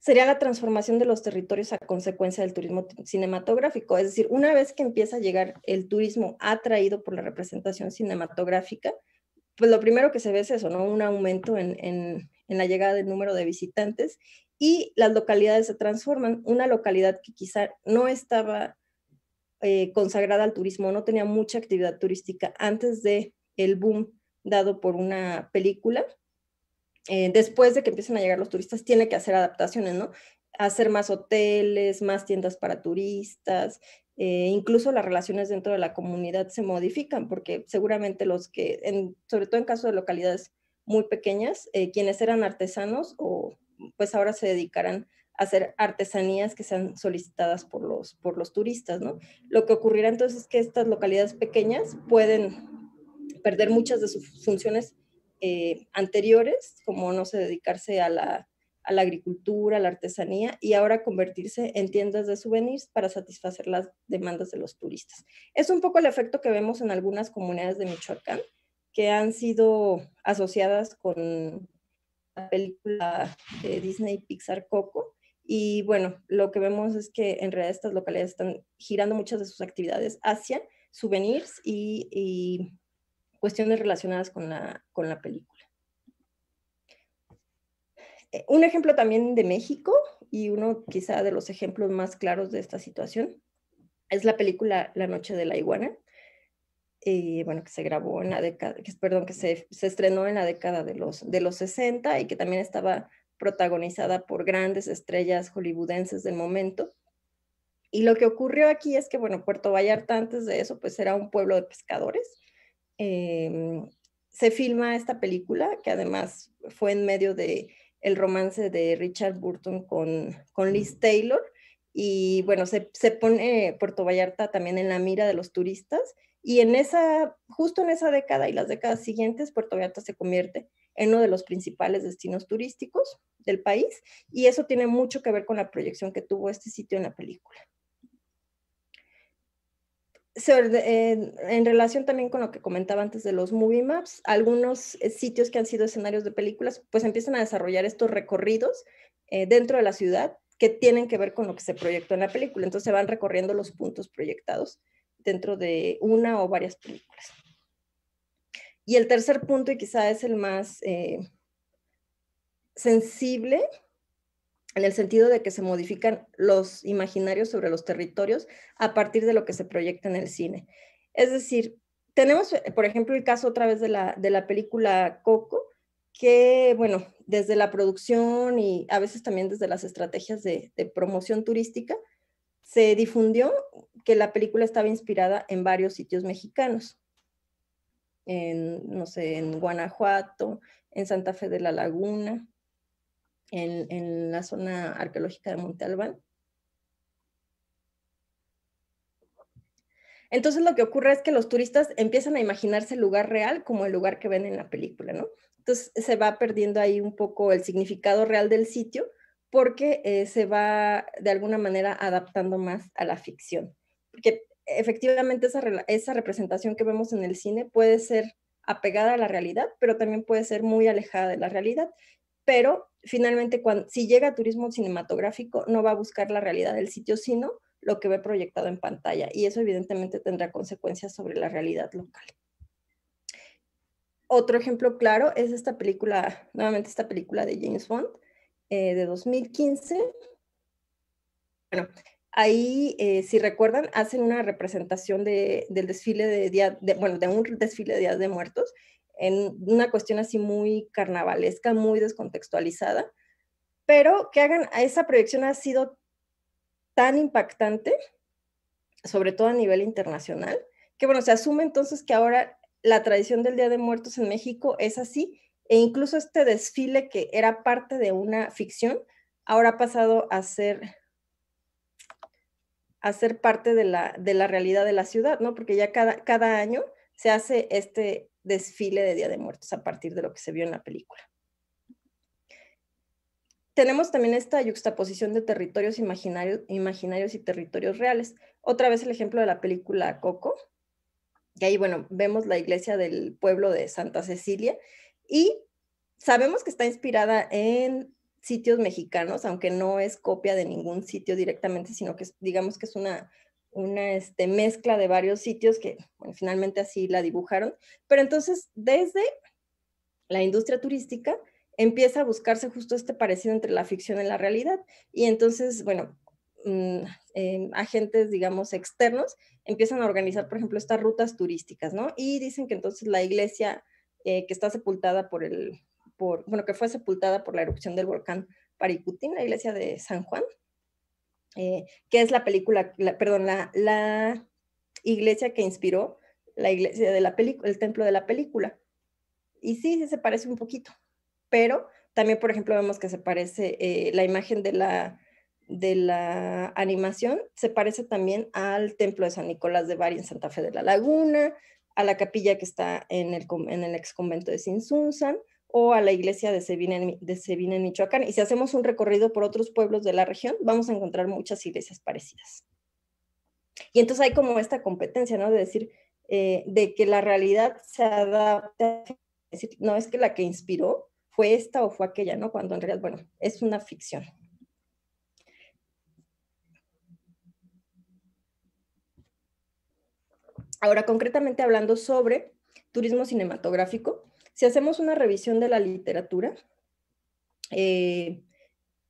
sería la transformación de los territorios a consecuencia del turismo cinematográfico. Es decir, una vez que empieza a llegar el turismo atraído por la representación cinematográfica, pues lo primero que se ve es eso, ¿no? Un aumento en, la llegada del número de visitantes y las localidades se transforman. Una localidad que quizá no estaba eh, consagrada al turismo, no tenía mucha actividad turística antes de el boom dado por una película, eh, después de que empiecen a llegar los turistas, tiene que hacer adaptaciones, ¿no? Hacer más hoteles, más tiendas para turistas, eh, incluso las relaciones dentro de la comunidad se modifican, porque seguramente los que, sobre todo en caso de localidades muy pequeñas, eh, quienes eran artesanos o pues ahora se dedicarán a hacer artesanías que sean solicitadas por los, por los turistas, ¿no? Lo que ocurrirá entonces es que estas localidades pequeñas pueden perder muchas de sus funciones eh, anteriores, como no sé, dedicarse a la, agricultura, a la artesanía, y ahora convertirse en tiendas de souvenirs para satisfacer las demandas de los turistas. Es un poco el efecto que vemos en algunas comunidades de Michoacán que han sido asociadas con la película de Disney Pixar Coco, y bueno, lo que vemos es que en realidad estas localidades están girando muchas de sus actividades hacia souvenirs y cuestiones relacionadas con la, con la película. Eh, un ejemplo también de México y uno quizá de los ejemplos más claros de esta situación es la película La Noche de la Iguana, eh, bueno, que se grabó en la década, que, perdón, que se, estrenó en la década de los, de los 60 y que también estaba protagonizada por grandes estrellas hollywoodenses del momento. Y lo que ocurrió aquí es que, bueno, Puerto Vallarta antes de eso, pues era un pueblo de pescadores Em, se filma esta película, que además fue en medio de el romance de Richard Burton con, con Liz Taylor. Y bueno, se, se pone Puerto Vallarta también en la mira de los turistas. Y en esa, justo en esa década y las décadas siguientes, Puerto Vallarta se convierte en uno de los principales destinos turísticos del país. Y eso tiene mucho que ver con la proyección que tuvo este sitio en la película en relación también con lo que comentaba antes de los movie maps, algunos eh, sitios que han sido escenarios de películas, pues empiezan a desarrollar estos recorridos eh, dentro de la ciudad que tienen que ver con lo que se proyectó en la película. Entonces se van recorriendo los puntos proyectados dentro de una o varias películas. Y el tercer punto, y quizá es el más eh, sensible, en el sentido de que se modifican los imaginarios sobre los territorios a partir de lo que se proyecta en el cine. Es decir, tenemos, eh, por ejemplo, el caso otra vez de la, de la película Coco, que, bueno, desde la producción y a veces también desde las estrategias de, promoción turística, se difundió que la película estaba inspirada en varios sitios mexicanos, en, no sé, en Guanajuato, en Santa Fe de la Laguna, en, la zona arqueológica de Monte Albán. Entonces lo que ocurre es que los turistas empiezan a imaginarse el lugar real como el lugar que ven en la película, ¿no? Entonces se va perdiendo ahí un poco el significado real del sitio porque eh, se va de alguna manera adaptando más a la ficción. Porque efectivamente esa, esa representación que vemos en el cine puede ser apegada a la realidad, pero también puede ser muy alejada de la realidad, pero finalmente, cuando, si llega turismo cinematográfico, no va a buscar la realidad del sitio, sino lo que ve proyectado en pantalla. Y eso evidentemente tendrá consecuencias sobre la realidad local. Otro ejemplo claro es esta película, nuevamente esta película de James Bond eh, de 2015. Bueno, ahí, eh, si recuerdan, hacen una representación de, del desfile de Día, bueno, de un desfile de días de Muertos en una cuestión así muy carnavalesca, muy descontextualizada, pero que hagan esa proyección ha sido tan impactante, sobre todo a nivel internacional, que bueno, se asume entonces que ahora la tradición del Día de Muertos en México es así, e incluso este desfile que era parte de una ficción, ahora ha pasado a ser, a ser parte de la, de la realidad de la ciudad, ¿no? Porque ya cada, cada año se hace este desfile de Día de Muertos a partir de lo que se vio en la película. Tenemos también esta yuxtaposición de territorios imaginarios, imaginarios y territorios reales. Otra vez el ejemplo de la película Coco, y ahí, bueno, vemos la iglesia del pueblo de Santa Cecilia y sabemos que está inspirada en sitios mexicanos, aunque no es copia de ningún sitio directamente, sino que digamos que es una una este, mezcla de varios sitios que finalmente así la dibujaron. Pero entonces, desde la industria turística empieza a buscarse justo este parecido entre la ficción y la realidad. Y entonces, bueno, mm, em, agentes, digamos, externos empiezan a organizar, por ejemplo, estas rutas turísticas, ¿no? Y dicen que entonces la iglesia eh, que está sepultada por el, por, bueno, que fue sepultada por la erupción del volcán Paricutín, la iglesia de San Juan, eh, que es la película, perdón, la, iglesia que inspiró la iglesia de el templo de la película. Y sí, se parece un poquito, pero también, por ejemplo, vemos que se parece eh, la imagen de la, animación, se parece también al templo de San Nicolás de Bari en Santa Fe de la Laguna, a la capilla que está en el, en ex convento de Sinsunzan, o a la iglesia de Sevina, en, de Michoacán. Y si hacemos un recorrido por otros pueblos de la región, vamos a encontrar muchas iglesias parecidas. Y entonces hay como esta competencia, ¿no? De decir, eh, de que la realidad se adapta, es decir, no es que la que inspiró fue esta o fue aquella, ¿no? Cuando en realidad, bueno, es una ficción. Ahora, concretamente hablando sobre turismo cinematográfico, si hacemos una revisión de la literatura, eh,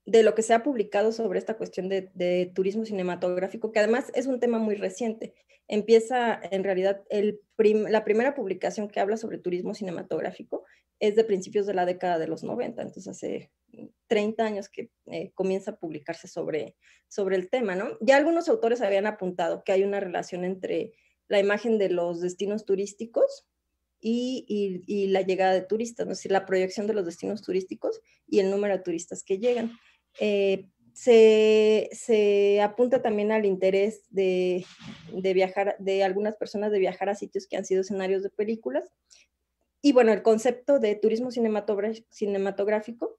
de lo que se ha publicado sobre esta cuestión de, turismo cinematográfico, que además es un tema muy reciente. Empieza, en realidad, la primera publicación que habla sobre turismo cinematográfico es de principios de la década de los 90, entonces hace 30 años que eh, comienza a publicarse sobre, sobre el tema, Ya algunos autores habían apuntado que hay una relación entre la imagen de los destinos turísticos y, la llegada de turistas, es decir, la proyección de los destinos turísticos y el número de turistas que llegan. Eh, se, apunta también al interés de, viajar, de algunas personas de viajar a sitios que han sido escenarios de películas. Y bueno, el concepto de turismo cinematográfico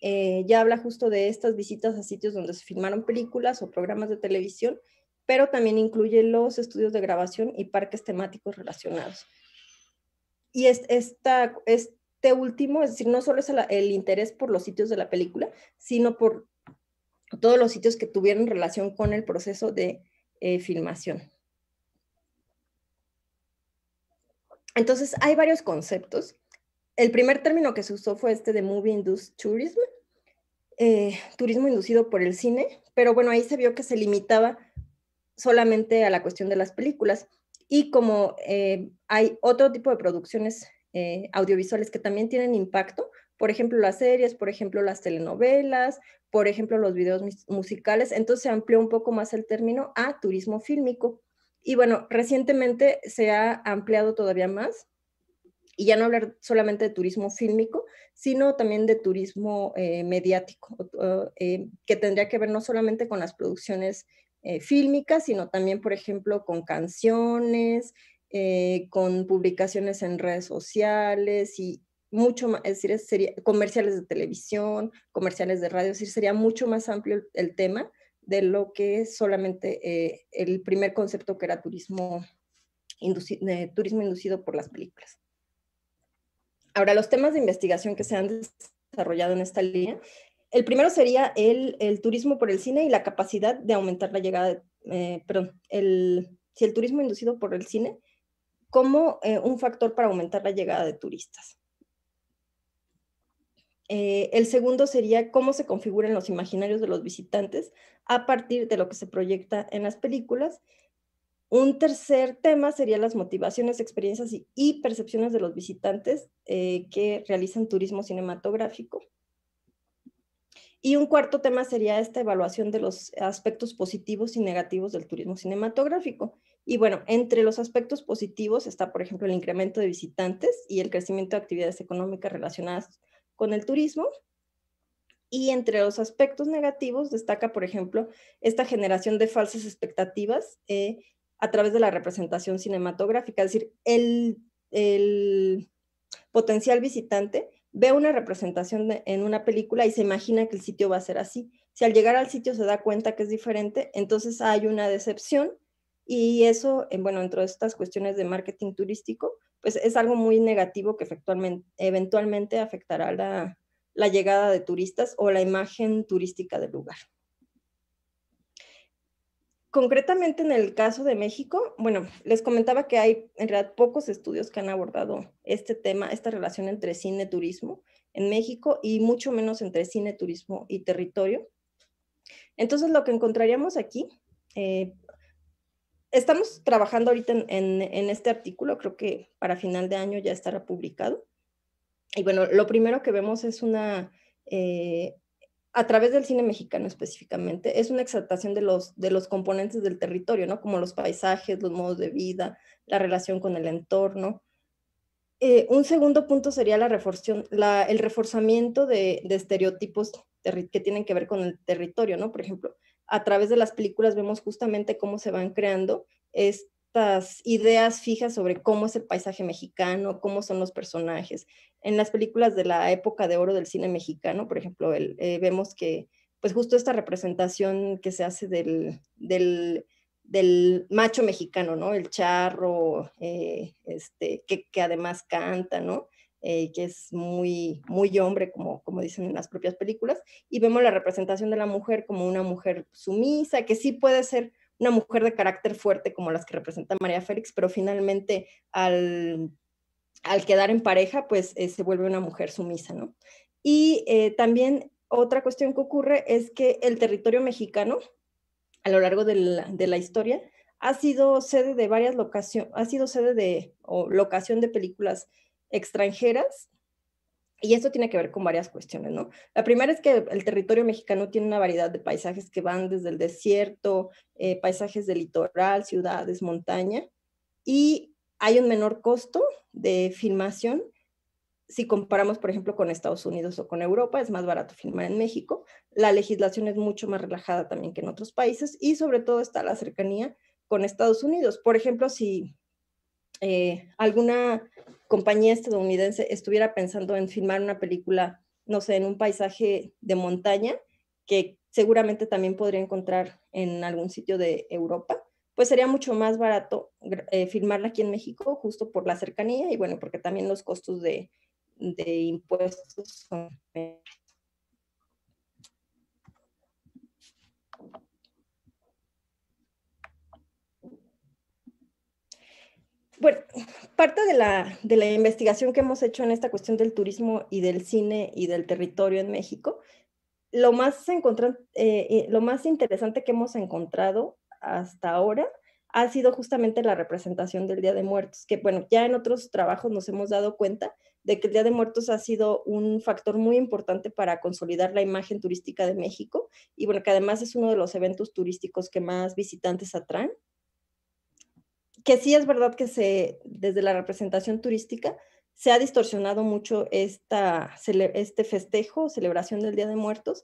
eh, ya habla justo de estas visitas a sitios donde se filmaron películas o programas de televisión, pero también incluye los estudios de grabación y parques temáticos relacionados. Y este último, es decir, no solo es el, interés por los sitios de la película, sino por todos los sitios que tuvieron relación con el proceso de eh, filmación. Entonces, hay varios conceptos. El primer término que se usó fue este de Movie Induced Tourism, eh, turismo inducido por el cine, pero bueno, ahí se vio que se limitaba solamente a la cuestión de las películas. Y como eh, hay otro tipo de producciones eh, audiovisuales que también tienen impacto, por ejemplo las series, por ejemplo las telenovelas, por ejemplo los videos musicales, entonces se amplió un poco más el término a turismo fílmico. Y bueno, recientemente se ha ampliado todavía más y ya no hablar solamente de turismo fílmico, sino también de turismo eh, mediático, que tendría que ver no solamente con las producciones eh, sino también, por ejemplo, con canciones, eh, con publicaciones en redes sociales y mucho más, es decir, sería, comerciales de televisión, comerciales de radio, es decir, sería mucho más amplio el, tema de lo que es solamente eh, el primer concepto que era turismo, turismo inducido por las películas. Ahora, los temas de investigación que se han desarrollado en esta línea el primero sería el, turismo por el cine y la capacidad de aumentar la llegada, eh, perdón, el, si el turismo inducido por el cine como eh, un factor para aumentar la llegada de turistas. Eh, el segundo sería cómo se configuran los imaginarios de los visitantes a partir de lo que se proyecta en las películas. Un tercer tema sería las motivaciones, experiencias y, percepciones de los visitantes que realizan turismo cinematográfico. Y un cuarto tema sería esta evaluación de los aspectos positivos y negativos del turismo cinematográfico. Y bueno, entre los aspectos positivos está, por ejemplo, el incremento de visitantes y el crecimiento de actividades económicas relacionadas con el turismo. Y entre los aspectos negativos destaca, por ejemplo, esta generación de falsas expectativas eh, a través de la representación cinematográfica. Es decir, el, el potencial visitante ve una representación en una película y se imagina que el sitio va a ser así. Si al llegar al sitio se da cuenta que es diferente, entonces hay una decepción y eso, bueno, dentro de estas cuestiones de marketing turístico, pues es algo muy negativo que eventualmente afectará la llegada de turistas o la imagen turística del lugar concretamente en el caso de México, bueno, les comentaba que hay en realidad pocos estudios que han abordado este tema, esta relación entre cine, turismo en México y mucho menos entre cine, turismo y territorio. Entonces, lo que encontraríamos aquí, eh, estamos trabajando ahorita en, este artículo, creo que para final de año ya estará publicado. Y bueno, lo primero que vemos es una... Eh, a través del cine mexicano específicamente, es una exaltación de los, de los componentes del territorio, ¿no? Como los paisajes, los modos de vida, la relación con el entorno. Eh, un segundo punto sería la la, el reforzamiento de, de estereotipos que tienen que ver con el territorio, ¿no? Por ejemplo, a través de las películas vemos justamente cómo se van creando estas ideas fijas sobre cómo es el paisaje mexicano, cómo son los personajes, en las películas de la época de oro del cine mexicano, por ejemplo, eh, vemos que pues justo esta representación que se hace del, del, macho mexicano, ¿no? El charro, eh, este, que, además canta, ¿no? Eh, que es muy, muy hombre, como, como dicen en las propias películas, y vemos la representación de la mujer como una mujer sumisa, que sí puede ser una mujer de carácter fuerte como las que representa María Félix, pero finalmente al al quedar en pareja, pues eh, se vuelve una mujer sumisa, ¿no? Y eh, también otra cuestión que ocurre es que el territorio mexicano, a lo largo de la, historia, ha sido sede de varias locaciones, ha sido sede de o locación de películas extranjeras. Y esto tiene que ver con varias cuestiones, ¿no? La primera es que el territorio mexicano tiene una variedad de paisajes que van desde el desierto, eh, paisajes de litoral, ciudades, montaña, y hay un menor costo de filmación. Si comparamos, por ejemplo, con Estados Unidos o con Europa, es más barato filmar en México. La legislación es mucho más relajada también que en otros países y sobre todo está la cercanía con Estados Unidos. Por ejemplo, si eh, alguna compañía estadounidense estuviera pensando en filmar una película, no sé, en un paisaje de montaña, que seguramente también podría encontrar en algún sitio de Europa, pues sería mucho más barato eh, aquí en México justo por la cercanía y bueno, porque también los costos de, de impuestos son Bueno, parte de la, de la, investigación que hemos hecho en esta cuestión del turismo y del cine y del territorio en México, lo más, eh, eh, lo más interesante que hemos encontrado hasta ahora ha sido justamente la representación del Día de Muertos, que bueno, ya en otros trabajos nos hemos dado cuenta de que el Día de Muertos ha sido un factor muy importante para consolidar la imagen turística de México y bueno, que además es uno de los eventos turísticos que más visitantes atraen. Que sí es verdad que se, desde la representación turística se ha distorsionado mucho esta, este festejo, celebración del Día de Muertos,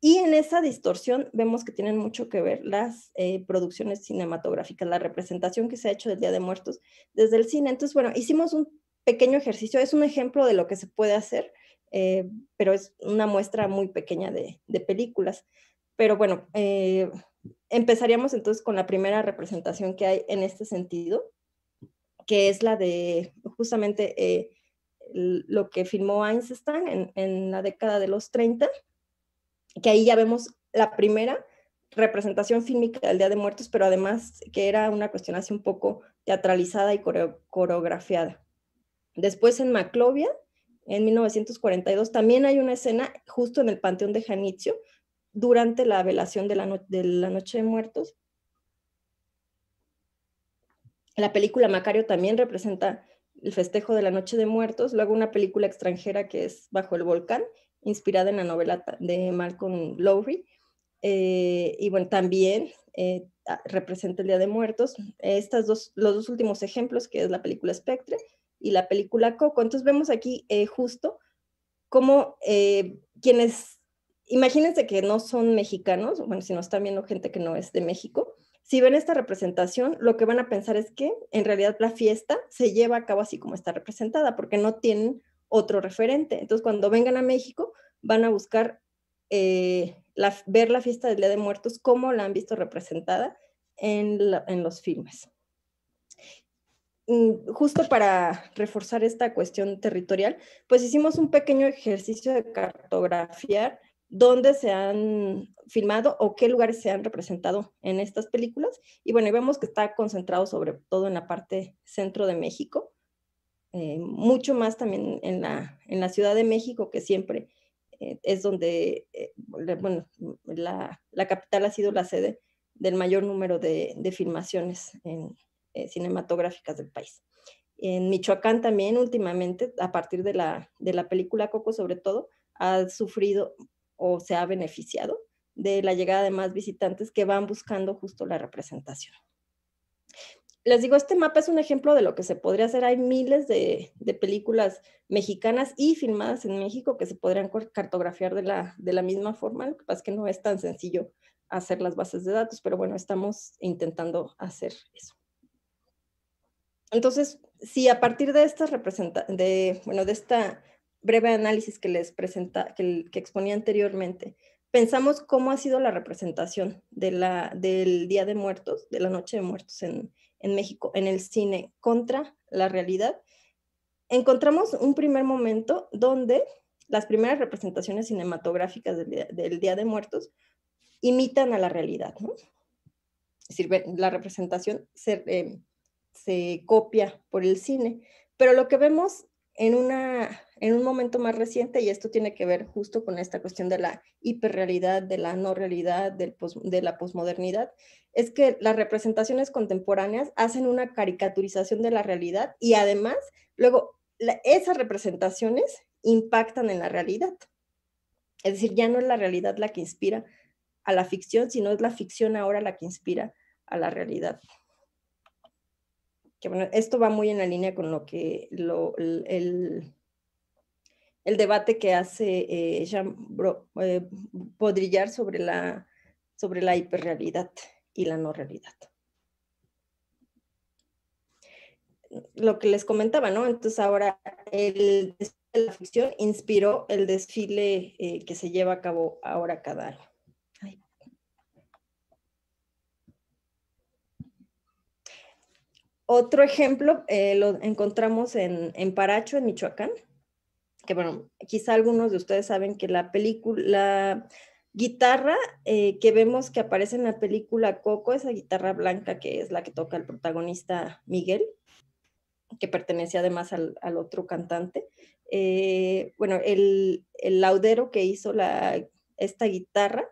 y en esa distorsión vemos que tienen mucho que ver las eh, producciones cinematográficas, la representación que se ha hecho del Día de Muertos desde el cine. Entonces, bueno, hicimos un pequeño ejercicio, es un ejemplo de lo que se puede hacer, eh, pero es una muestra muy pequeña de, películas. Pero bueno, eh, empezaríamos entonces con la primera representación que hay en este sentido, que es la de justamente lo que filmó Einstein en, en la década de los 30 que ahí ya vemos la primera representación fílmica del Día de Muertos, pero además que era una cuestión así un poco teatralizada y coreografiada. Después en Maclovia, en 1942, también hay una escena justo en el Panteón de Janitzio, durante la velación de de la Noche de Muertos. La película Macario también representa el festejo de la Noche de Muertos, luego una película extranjera que es Bajo el Volcán inspirada en la novela de Malcolm Lowry. Eh, y bueno, también eh, representa el Día de Muertos. Estas dos, los dos últimos ejemplos, que es la película Spectre y la película Coco. Entonces vemos aquí eh, justo cómo quienes, imagínense que no son mexicanos, bueno, si no están viendo gente que no es de México, si ven esta representación, lo que van a pensar es que en realidad la fiesta se lleva a cabo así como está representada, porque no tienen otro referente. Entonces, cuando vengan a México, van a buscar eh, ver la fiesta del Día de Muertos como la han visto representada en, los filmes. Mm, justo para reforzar esta cuestión territorial, pues hicimos un pequeño ejercicio de cartografiar dónde se han filmado o qué lugares se han representado en estas películas. Y bueno, vemos que está concentrado sobre todo en la parte centro de México, eh, mucho más también en la, en la Ciudad de México, que siempre eh, es donde, eh, bueno, la, la, capital ha sido la sede del mayor número de, de filmaciones en, cinematográficas del país. En Michoacán también últimamente, a partir de la, de la película Coco sobre todo, ha sufrido o se ha beneficiado de la llegada de más visitantes que van buscando justo la representación les digo, este mapa es un ejemplo de lo que se podría hacer. Hay miles de, películas mexicanas y filmadas en México que se podrían cartografiar de la, de la misma forma. Lo que pasa es que no es tan sencillo hacer las bases de datos, pero bueno, estamos intentando hacer eso. Entonces, si a partir de esta de, bueno, de esta breve análisis que les presenta, que, que exponía anteriormente, pensamos cómo ha sido la representación de la, del Día de Muertos, de la Noche de Muertos en, en México en el cine contra la realidad, encontramos un primer momento donde las primeras representaciones cinematográficas del Día, de Muertos imitan a la realidad, Es decir, la representación se, eh, se copia por el cine, pero lo que vemos en una en un momento más reciente, y esto tiene que ver justo con esta cuestión de la hiperrealidad, de la no realidad, de la posmodernidad, es que las representaciones contemporáneas hacen una caricaturización de la realidad y además luego esas representaciones impactan en la realidad. Es decir, ya no es la realidad la que inspira a la ficción, sino es la ficción ahora la que inspira a la realidad. esto va muy en la línea con lo que el, el debate que hace eh, Jean eh, sobre la, sobre la hiperrealidad y la no realidad. Lo que les comentaba, ¿no? Entonces ahora el desfile de la ficción inspiró el desfile eh, que se lleva a cabo ahora cada año. Otro ejemplo lo encontramos en Paracho, en Michoacán, que bueno, quizá algunos de ustedes saben que la película, la guitarra eh, que vemos que aparece en la película Coco, esa guitarra blanca que es la que toca el protagonista Miguel, que pertenece además al, otro cantante. Eh, bueno, el, laudero que hizo la, esta guitarra,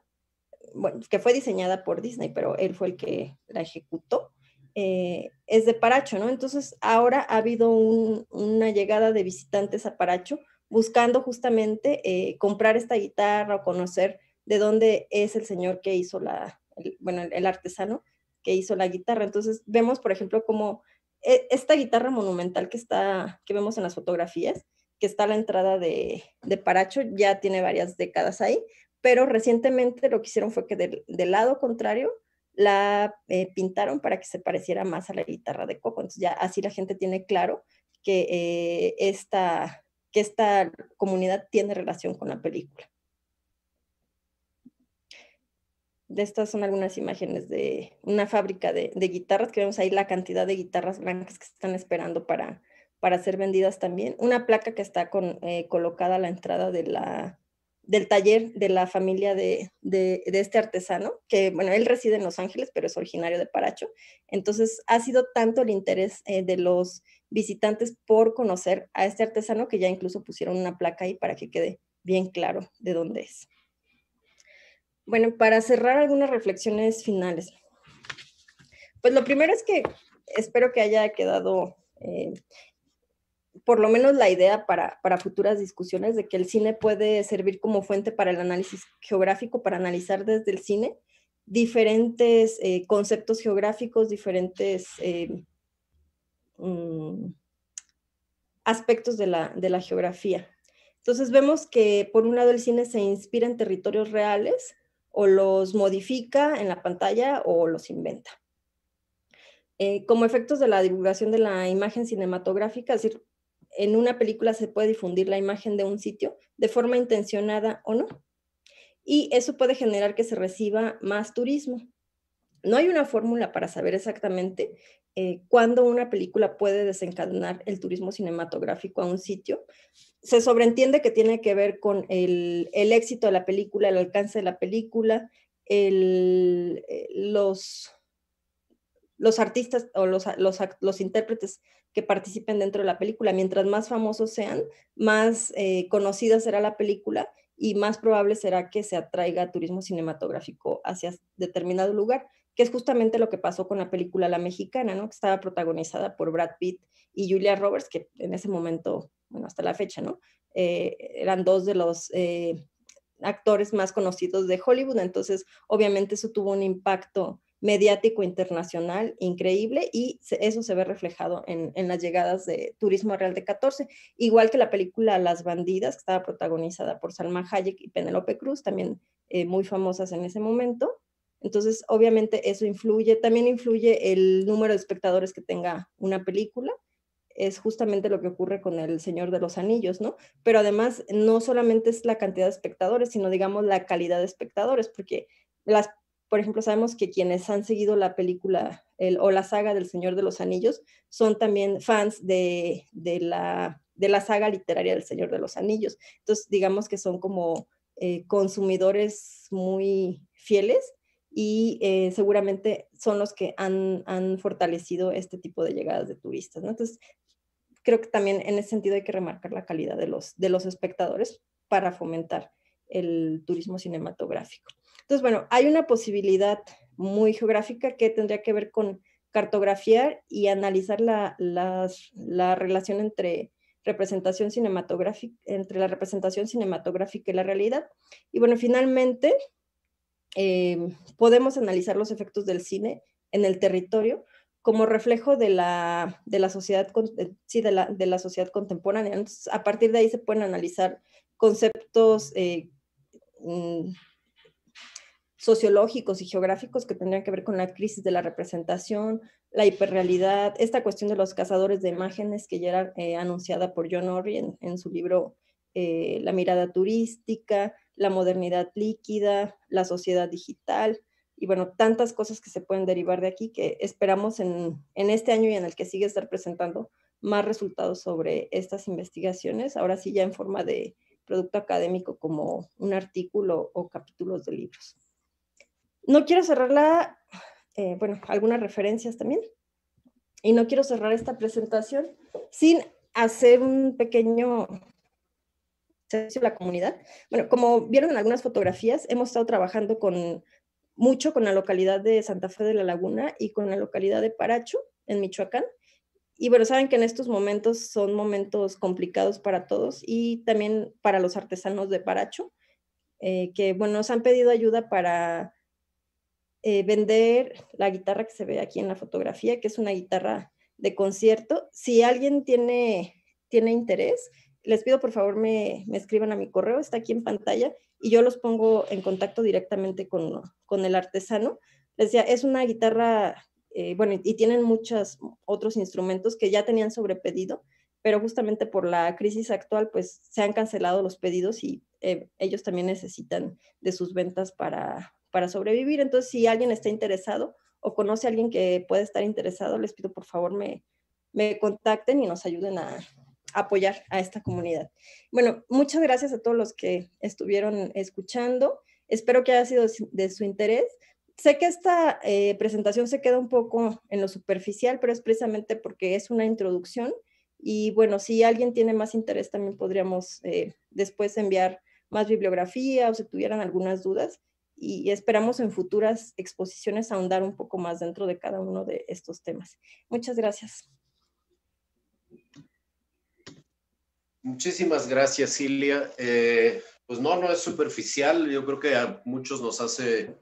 que fue diseñada por Disney, pero él fue el que la ejecutó, eh, es de Paracho, ¿no? Entonces ahora ha habido una llegada de visitantes a Paracho buscando justamente eh, comprar esta guitarra o conocer de dónde es el señor que hizo la, bueno, el artesano que hizo la guitarra. Entonces vemos, por ejemplo, como e, esta guitarra monumental que está, que vemos en las fotografías, que está a la entrada de, de Paracho, ya tiene varias décadas ahí, pero recientemente lo que hicieron fue que del, lado contrario la eh, pintaron para que se pareciera más a la guitarra de Coco. Entonces ya así la gente tiene claro que eh, esta, que esta comunidad tiene relación con la película. De estas son algunas imágenes de una fábrica de, guitarras, que vemos ahí la cantidad de guitarras blancas que están esperando para, para ser vendidas también. Una placa que está con, eh, colocada a la entrada de la, del taller de la familia de, este artesano, que bueno, él reside en Los Ángeles, pero es originario de Paracho. Entonces, ha sido tanto el interés eh, de los visitantes por conocer a este artesano que ya incluso pusieron una placa ahí para que quede bien claro de dónde es. Bueno, para cerrar algunas reflexiones finales. Pues lo primero es que espero que haya quedado eh, por lo menos la idea para, futuras discusiones de que el cine puede servir como fuente para el análisis geográfico, para analizar desde el cine diferentes eh, conceptos geográficos, diferentes eh, mm, aspectos de la, geografía. Entonces vemos que por un lado el cine se inspira en territorios reales o los modifica en la pantalla o los inventa. Eh, como efectos de la divulgación de la imagen cinematográfica, es decir, en una película se puede difundir la imagen de un sitio de forma intencionada o no. Y eso puede generar que se reciba más turismo. No hay una fórmula para saber exactamente eh, cuándo una película puede desencadenar el turismo cinematográfico a un sitio. Se sobreentiende que tiene que ver con el, éxito de la película, el alcance de la película, eh, los los artistas o los, intérpretes que participen dentro de la película. Mientras más famosos sean, más eh, conocida será la película y más probable será que se atraiga turismo cinematográfico hacia determinado lugar, que es justamente lo que pasó con la película La Mexicana, ¿no? que estaba protagonizada por Brad Pitt y Julia Roberts, que en ese momento, bueno, hasta la fecha, ¿no? Eh, eran dos de los... Eh, actores más conocidos de Hollywood, entonces obviamente eso tuvo un impacto mediático internacional increíble y eso se ve reflejado en, las llegadas de Turismo Real de 14, igual que la película Las Bandidas, que estaba protagonizada por Salma Hayek y Penelope Cruz, también eh, muy famosas en ese momento. Entonces, obviamente eso influye, también influye el número de espectadores que tenga una película, es justamente lo que ocurre con El Señor de los Anillos, ¿no? Pero además no solamente es la cantidad de espectadores, sino digamos la calidad de espectadores, porque las por ejemplo, sabemos que quienes han seguido la película o la saga del Señor de los Anillos son también fans de, la, de la saga literaria del Señor de los Anillos. Entonces, digamos que son como eh, consumidores muy fieles y eh, seguramente son los que han, han, fortalecido este tipo de llegadas de turistas. Entonces, creo que también en ese sentido hay que remarcar la calidad de los, de los espectadores para fomentar el turismo cinematográfico. Entonces, bueno, hay una posibilidad muy geográfica que tendría que ver con cartografiar y analizar la, relación entre representación cinematográfica, entre la representación cinematográfica y la realidad. Y bueno, finalmente em, podemos analizar los efectos del cine en el territorio como reflejo de la, de la sociedad, eh, sí, de la, de la sociedad contemporánea. a partir de ahí se pueden analizar conceptos eh, mm, sociológicos y geográficos que tendrían que ver con la crisis de la representación, la hiperrealidad, esta cuestión de los cazadores de imágenes que ya era eh, anunciada por John Orry en, su libro eh, La mirada turística, la modernidad líquida, la sociedad digital y bueno, tantas cosas que se pueden derivar de aquí que esperamos en, en este año y en el que sigue estar presentando más resultados sobre estas investigaciones, ahora sí ya en forma de producto académico como un artículo o capítulos de libros no quiero cerrarla, eh, bueno, algunas referencias también, y no quiero cerrar esta presentación sin hacer un pequeño servicio a la comunidad. Bueno, como vieron en algunas fotografías, hemos estado trabajando con mucho con la localidad de Santa Fe de la Laguna y con la localidad de Paracho, en Michoacán. Y bueno, saben que en estos momentos son momentos complicados para todos y también para los artesanos de Paracho, eh, que bueno, nos han pedido ayuda para eh, vender la guitarra que se ve aquí en la fotografía, que es una guitarra de concierto. Si alguien tiene, tiene interés, les pido por favor me, escriban a mi correo, está aquí en pantalla, y yo los pongo en contacto directamente con, el artesano. Les decía, es una guitarra, eh, bueno, y tienen muchos otros instrumentos que ya tenían sobrepedido, pero justamente por la crisis actual, pues se han cancelado los pedidos y eh, ellos también necesitan de sus ventas para, para sobrevivir. Entonces, si alguien está interesado o conoce a alguien que puede estar interesado, les pido por favor me, me contacten y nos ayuden a, apoyar a esta comunidad. Bueno, muchas gracias a todos los que estuvieron escuchando. Espero que haya sido de su interés sé que esta eh, presentación se queda un poco en lo superficial, pero es precisamente porque es una introducción. Y bueno, si alguien tiene más interés, también podríamos eh, después enviar más bibliografía o si tuvieran algunas dudas y esperamos en futuras exposiciones ahondar un poco más dentro de cada uno de estos temas. Muchas gracias. Muchísimas gracias, Silvia. Eh, pues no, no es superficial. Yo creo que a muchos nos hace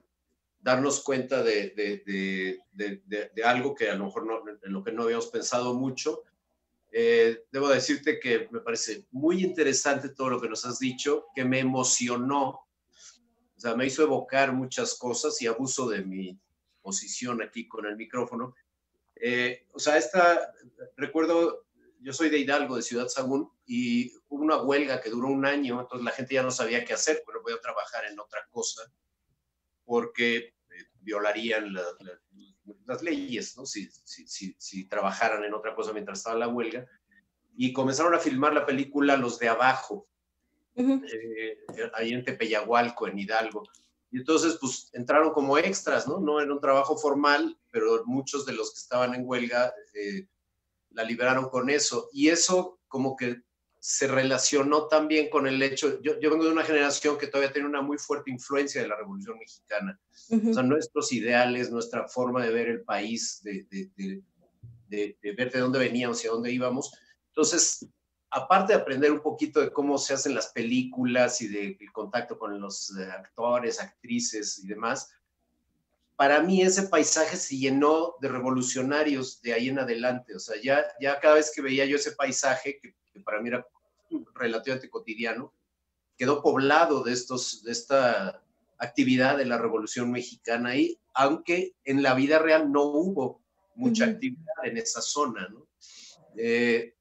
darnos cuenta de, de, de, algo que a lo mejor no, en lo que no habíamos pensado mucho. Eh, debo decirte que me parece muy interesante todo lo que nos has dicho, que me emocionó sea, me hizo evocar muchas cosas y abuso de mi posición aquí con el micrófono. Eh, o sea, esta, recuerdo, yo soy de Hidalgo, de Ciudad Sagún, y hubo una huelga que duró un año, entonces la gente ya no sabía qué hacer, bueno, voy a trabajar en otra cosa, porque eh, violarían las leyes, ¿no? si, trabajaran en otra cosa mientras estaba la huelga. Y comenzaron a filmar la película Los de Abajo, eh, eh, ahí en Tepeyahualco, en Hidalgo. Y entonces, pues entraron como extras, ¿no? No era un trabajo formal, pero muchos de los que estaban en huelga eh, la liberaron con eso. Y eso como que se relacionó también con el hecho, yo, yo, vengo de una generación que todavía tiene una muy fuerte influencia de la Revolución Mexicana. O sea, nuestros ideales, nuestra forma de ver el país, de, de, de, de, ver de dónde veníamos y a dónde íbamos. Entonces, aparte de aprender un poquito de cómo se hacen las películas y del contacto con los eh, actores, actrices y demás, para mí ese paisaje se llenó de revolucionarios de ahí en adelante. O sea, ya, ya cada vez que veía yo ese paisaje, que, para mí era relativamente cotidiano, quedó poblado de, estos, de esta actividad de la Revolución Mexicana y aunque en la vida real no hubo mucha actividad en esa zona, ¿no? Eh,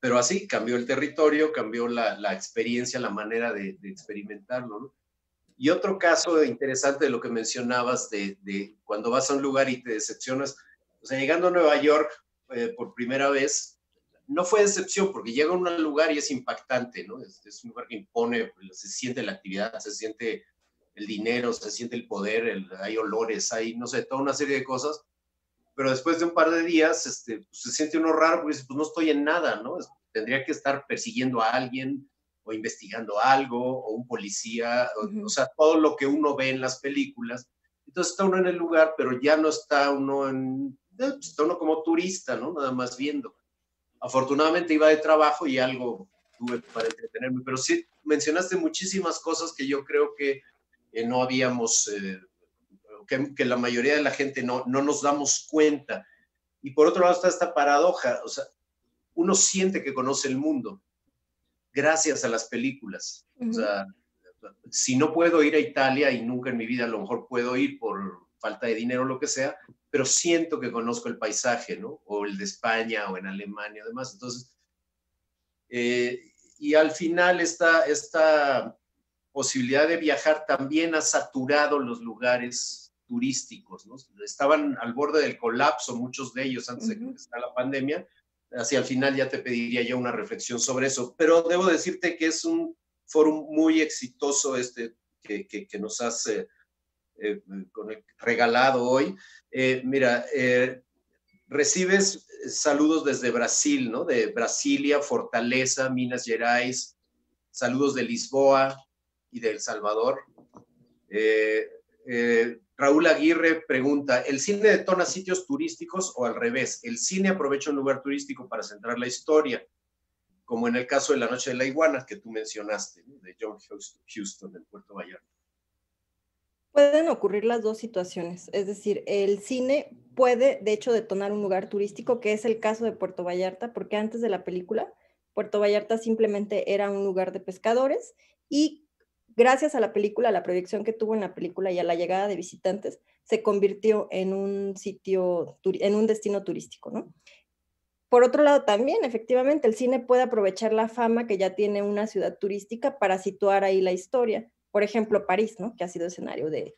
pero así cambió el territorio, cambió la, experiencia, la manera de, experimentarlo. Y otro caso interesante de lo que mencionabas de, cuando vas a un lugar y te decepcionas, o sea, llegando a Nueva York eh, por primera vez, no fue decepción porque llega a un lugar y es impactante, ¿no? Es, un lugar que impone, se siente la actividad, se siente el dinero, se siente el poder, hay olores, hay, no sé, toda una serie de cosas pero después de un par de días este, pues, se siente uno raro porque pues no estoy en nada, ¿no? tendría que estar persiguiendo a alguien o investigando algo o un policía, o, sea, todo lo que uno ve en las películas. Entonces está uno en el lugar, pero ya no está uno en, eh, pues, está uno como turista, ¿no? Nada más viendo. Afortunadamente iba de trabajo y algo tuve para entretenerme, pero sí mencionaste muchísimas cosas que yo creo que no habíamos... Eh, que, la mayoría de la gente no, no nos damos cuenta. Y por otro lado está esta paradoja, o sea, uno siente que conoce el mundo gracias a las películas. O sea, si no puedo ir a Italia y nunca en mi vida a lo mejor puedo ir por falta de dinero o lo que sea, pero siento que conozco el paisaje, ¿no? O el de España o en Alemania, además. Entonces, eh, y al final esta, esta posibilidad de viajar también ha saturado los lugares turísticos, ¿no? Estaban al borde del colapso muchos de ellos antes de que empezara la pandemia. Así al final ya te pediría yo una reflexión sobre eso, pero debo decirte que es un foro muy exitoso este que, nos has eh, eh, regalado hoy. Eh, mira, recibes saludos desde Brasil, ¿no? De Brasilia, Fortaleza, Minas Gerais, saludos de Lisboa y de El Salvador. Raúl Aguirre pregunta, ¿el cine detona sitios turísticos o al revés? ¿El cine aprovecha un lugar turístico para centrar la historia? Como en el caso de La Noche de la Iguana, que tú mencionaste, de John Houston, en Puerto Vallarta. Pueden ocurrir las dos situaciones, es decir, el cine puede, de hecho, detonar un lugar turístico, que es el caso de Puerto Vallarta, porque antes de la película, Puerto Vallarta simplemente era un lugar de pescadores y gracias a la película, a la proyección que tuvo en la película y a la llegada de visitantes, se convirtió en un sitio, en un destino turístico, ¿no? Por otro lado, también, efectivamente, el cine puede aprovechar la fama que ya tiene una ciudad turística para situar ahí la historia. Por ejemplo, París, ¿no? Que ha sido escenario de...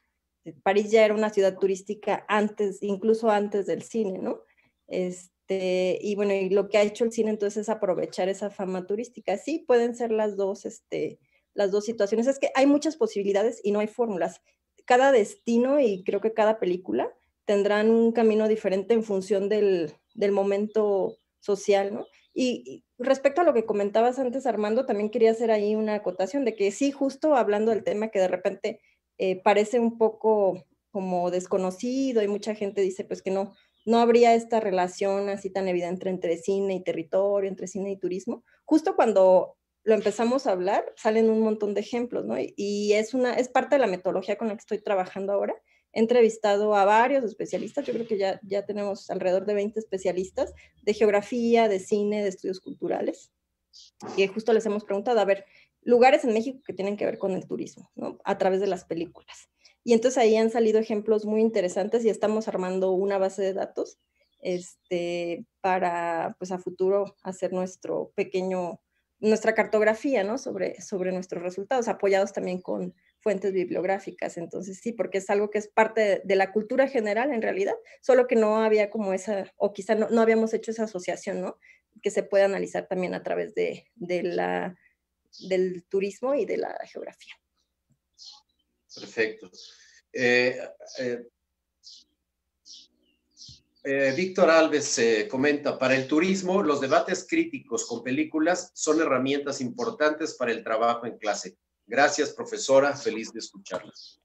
París ya era una ciudad turística antes, incluso antes del cine, ¿no? Este, y bueno, y lo que ha hecho el cine entonces es aprovechar esa fama turística. Sí, pueden ser las dos, este, las dos situaciones. Es que hay muchas posibilidades y no hay fórmulas. Cada destino y creo que cada película tendrán un camino diferente en función del, del momento social, ¿no? Y, respecto a lo que comentabas antes, Armando, también quería hacer ahí una acotación de que sí, justo hablando del tema que de repente eh, parece un poco como desconocido y mucha gente dice pues que no, no habría esta relación así tan evidente entre cine y territorio, entre cine y turismo. Justo cuando lo empezamos a hablar, salen un montón de ejemplos, ¿no? Y es, una, es parte de la metodología con la que estoy trabajando ahora. He entrevistado a varios especialistas, yo creo que ya, ya tenemos alrededor de 20 especialistas de geografía, de cine, de estudios culturales, y justo les hemos preguntado, a ver, lugares en México que tienen que ver con el turismo, ¿no? A través de las películas. Y entonces ahí han salido ejemplos muy interesantes y estamos armando una base de datos este, para, pues a futuro, hacer nuestro pequeño nuestra cartografía, ¿no? Sobre, sobre nuestros resultados, apoyados también con fuentes bibliográficas. Entonces, sí, porque es algo que es parte de, la cultura general en realidad, solo que no había como esa, o quizá no, habíamos hecho esa asociación, ¿no? Que se puede analizar también a través de, la, del turismo y de la geografía. Perfecto. Eh, eh, eh, Víctor Alves eh, comenta, para el turismo, los debates críticos con películas son herramientas importantes para el trabajo en clase. Gracias, profesora, feliz de escucharlas.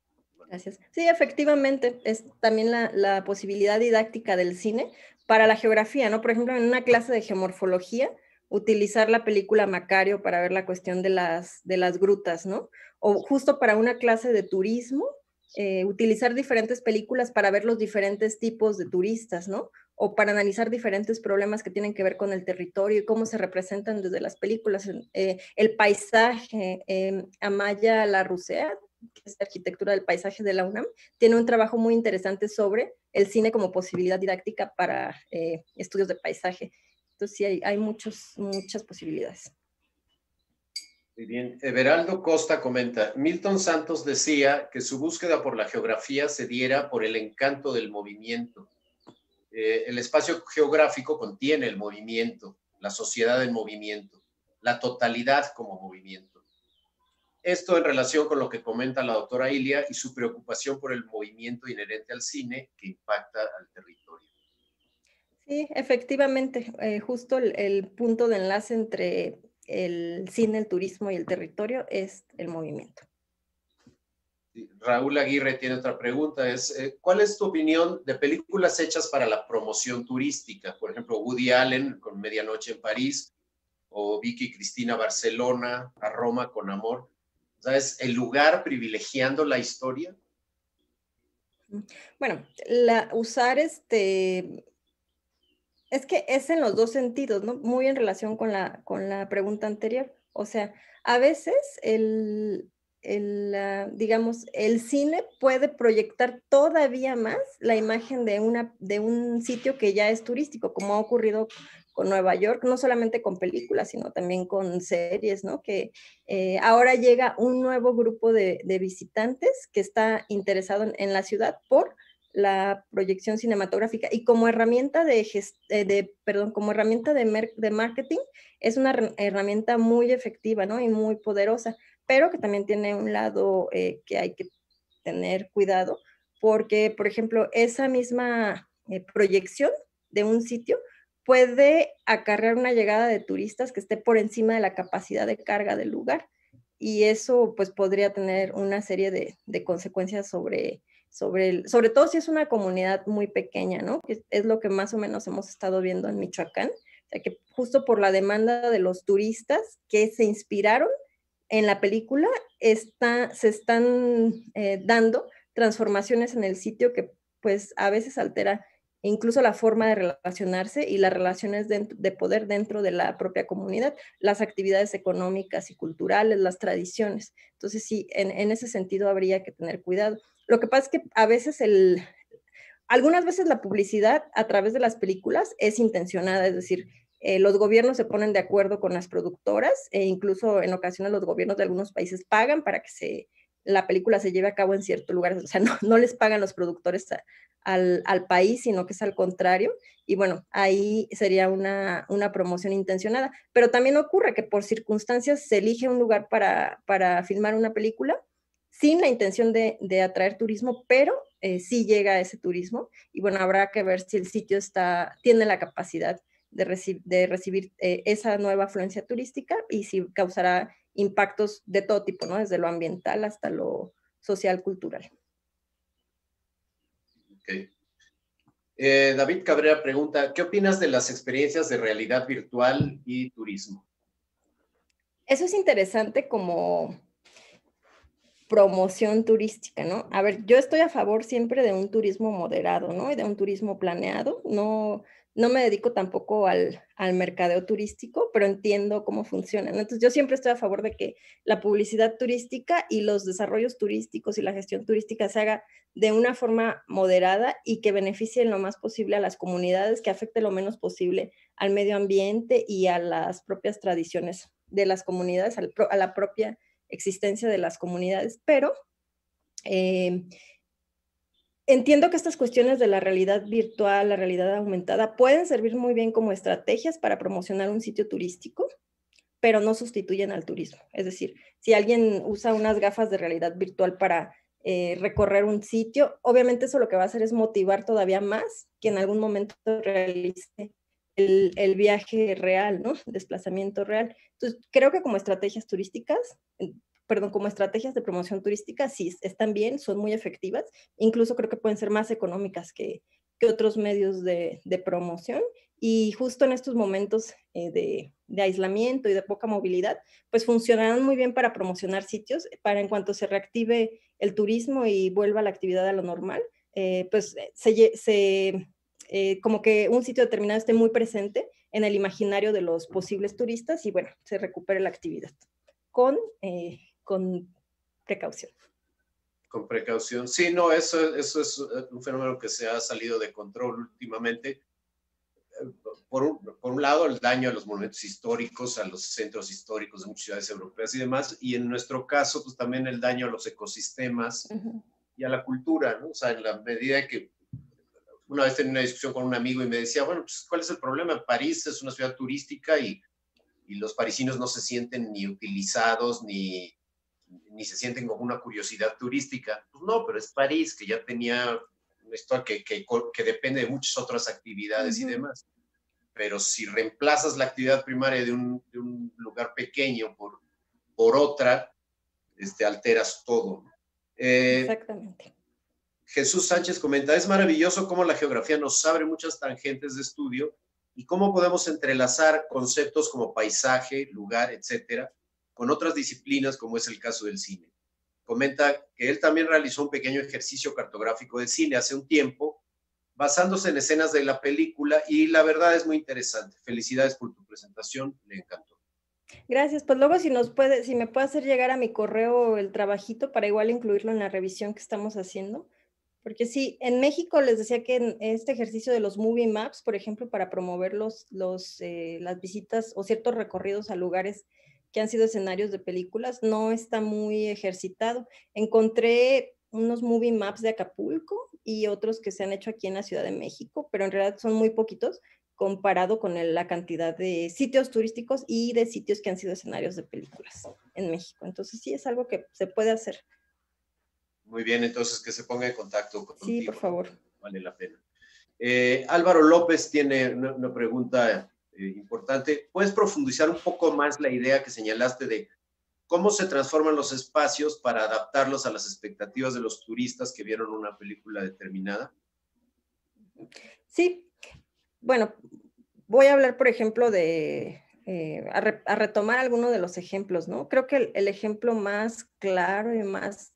Gracias. Sí, efectivamente, es también la, la, posibilidad didáctica del cine para la geografía, ¿no? Por ejemplo, en una clase de geomorfología, utilizar la película Macario para ver la cuestión de las, de las grutas, ¿no? O justo para una clase de turismo, eh, utilizar diferentes películas para ver los diferentes tipos de turistas, ¿no? O para analizar diferentes problemas que tienen que ver con el territorio y cómo se representan desde las películas. Eh, el paisaje, eh, Amaya Larrucea, que es la arquitectura del paisaje de la UNAM, tiene un trabajo muy interesante sobre el cine como posibilidad didáctica para eh, estudios de paisaje. Entonces sí, hay, hay muchas posibilidades. Muy bien. Everaldo Costa comenta, Milton Santos decía que su búsqueda por la geografía se diera por el encanto del movimiento. Eh, el espacio geográfico contiene el movimiento, la sociedad en movimiento, la totalidad como movimiento. Esto en relación con lo que comenta la doctora Ilia y su preocupación por el movimiento inherente al cine que impacta al territorio. Sí, efectivamente, eh, justo el, punto de enlace entre el cine, el turismo y el territorio es el movimiento. Raúl Aguirre tiene otra pregunta, es eh, ¿cuál es tu opinión de películas hechas para la promoción turística? Por ejemplo, Woody Allen con Medianoche en París o Vicky Cristina Barcelona a Roma con Amor. ¿Sabes? El lugar privilegiando la historia. Bueno, la, usar este es que es en los dos sentidos, ¿no? Muy en relación con la, con la pregunta anterior. O sea, a veces el, el ah, digamos, el cine puede proyectar todavía más la imagen de, una, de un sitio que ya es turístico, como ha ocurrido con Nueva York, no solamente con películas, sino también con series, ¿no? Que eh, ahora llega un nuevo grupo de, visitantes que está interesado en la ciudad por la proyección cinematográfica y como herramienta de, eh, de perdón, como herramienta de, de marketing es una herramienta muy efectiva, ¿no? Y muy poderosa, pero que también tiene un lado eh, que hay que tener cuidado porque, por ejemplo, esa misma eh, proyección de un sitio puede acarrear una llegada de turistas que esté por encima de la capacidad de carga del lugar y eso pues podría tener una serie de, de consecuencias sobre sobre, sobre todo si es una comunidad muy pequeña, ¿no? Que es lo que más o menos hemos estado viendo en Michoacán, o que justo por la demanda de los turistas que se inspiraron en la película, está, se están eh, dando transformaciones en el sitio que pues a veces altera incluso la forma de relacionarse y las relaciones de, poder dentro de la propia comunidad, las actividades económicas y culturales, las tradiciones. Entonces, sí, en, en ese sentido habría que tener cuidado. Lo que pasa es que a veces el, algunas veces la publicidad a través de las películas es intencionada, es decir, eh, los gobiernos se ponen de acuerdo con las productoras e incluso en ocasiones los gobiernos de algunos países pagan para que se, la película se lleve a cabo en ciertos lugares. O sea, no, les pagan los productores al, país, sino que es al contrario. Y bueno, ahí sería una, una, promoción intencionada. Pero también ocurre que por circunstancias se elige un lugar para, para filmar una película sin la intención de, atraer turismo, pero eh, sí llega a ese turismo. Y bueno, habrá que ver si el sitio está, tiene la capacidad de, recibir eh, esa nueva afluencia turística y si causará impactos de todo tipo, ¿no? Desde lo ambiental hasta lo social, cultural. Eh, David Cabrera pregunta, ¿qué opinas de las experiencias de realidad virtual y turismo? Eso es interesante como promoción turística, ¿no? A ver, yo estoy a favor siempre de un turismo moderado, ¿no? Y de un turismo planeado. No, no me dedico tampoco al, al mercadeo turístico, pero entiendo cómo funciona. Entonces, yo siempre estoy a favor de que la publicidad turística y los desarrollos turísticos y la gestión turística se haga de una forma moderada y que beneficien lo más posible a las comunidades, que afecte lo menos posible al medio ambiente y a las propias tradiciones de las comunidades, a la propia existencia de las comunidades, pero eh, entiendo que estas cuestiones de la realidad virtual, la realidad aumentada, pueden servir muy bien como estrategias para promocionar un sitio turístico, pero no sustituyen al turismo. Es decir, si alguien usa unas gafas de realidad virtual para eh, recorrer un sitio, obviamente eso lo que va a hacer es motivar todavía más que en algún momento realice el, viaje real, ¿no? Desplazamiento real. Entonces, creo que como estrategias turísticas, perdón, como estrategias de promoción turística, sí, están bien, son muy efectivas, incluso creo que pueden ser más económicas que, otros medios de, promoción. Y justo en estos momentos eh, de, aislamiento y de poca movilidad, pues funcionarán muy bien para promocionar sitios, para en cuanto se reactive el turismo y vuelva la actividad a lo normal, eh, pues eh, se, se eh, como que un sitio determinado esté muy presente en el imaginario de los posibles turistas y bueno, se recupere la actividad con, eh, con precaución. Con precaución. Sí, no, eso, eso es eh, un fenómeno que se ha salido de control últimamente. Por un, por un, lado, el daño a los monumentos históricos, a los centros históricos de muchas ciudades europeas y demás, y en nuestro caso, pues también el daño a los ecosistemas y a la cultura, ¿no? O sea, en la medida que una vez tenía una discusión con un amigo y me decía, bueno, pues, ¿cuál es el problema? París es una ciudad turística y, y los parisinos no se sienten ni utilizados ni, ni se sienten como una curiosidad turística. Pues no, pero es París, que ya tenía una historia que, que, depende de muchas otras actividades y demás. Pero si reemplazas la actividad primaria de un, de un lugar pequeño por, por otra, este, alteras todo. Eh, Exactamente. Jesús Sánchez comenta, es maravilloso cómo la geografía nos abre muchas tangentes de estudio y cómo podemos entrelazar conceptos como paisaje, lugar, etcétera, con otras disciplinas como es el caso del cine. Comenta que él también realizó un pequeño ejercicio cartográfico de cine hace un tiempo, basándose en escenas de la película y la verdad es muy interesante. Felicidades por tu presentación, le encantó. Gracias, pues luego si si me puede hacer llegar a mi correo el trabajito para igual incluirlo en la revisión que estamos haciendo porque sí, en México les decía que este ejercicio de los movie maps, por ejemplo, para promover los, eh, las visitas o ciertos recorridos a lugares que han sido escenarios de películas, no está muy ejercitado. Encontré unos movie maps de Acapulco y otros que se han hecho aquí en la Ciudad de México, pero en realidad son muy poquitos comparado con la cantidad de sitios turísticos y de sitios que han sido escenarios de películas en México. Entonces sí es algo que se puede hacer. Muy bien, entonces que se ponga en contacto contigo. Sí, por favor. Vale la pena. Eh, Álvaro López tiene una, pregunta eh, importante. ¿Puedes profundizar un poco más la idea que señalaste de cómo se transforman los espacios para adaptarlos a las expectativas de los turistas que vieron una película determinada? Sí. Bueno, voy a hablar, por ejemplo, de eh, a, retomar alguno de los ejemplos, ¿no? Creo que el, ejemplo más claro y más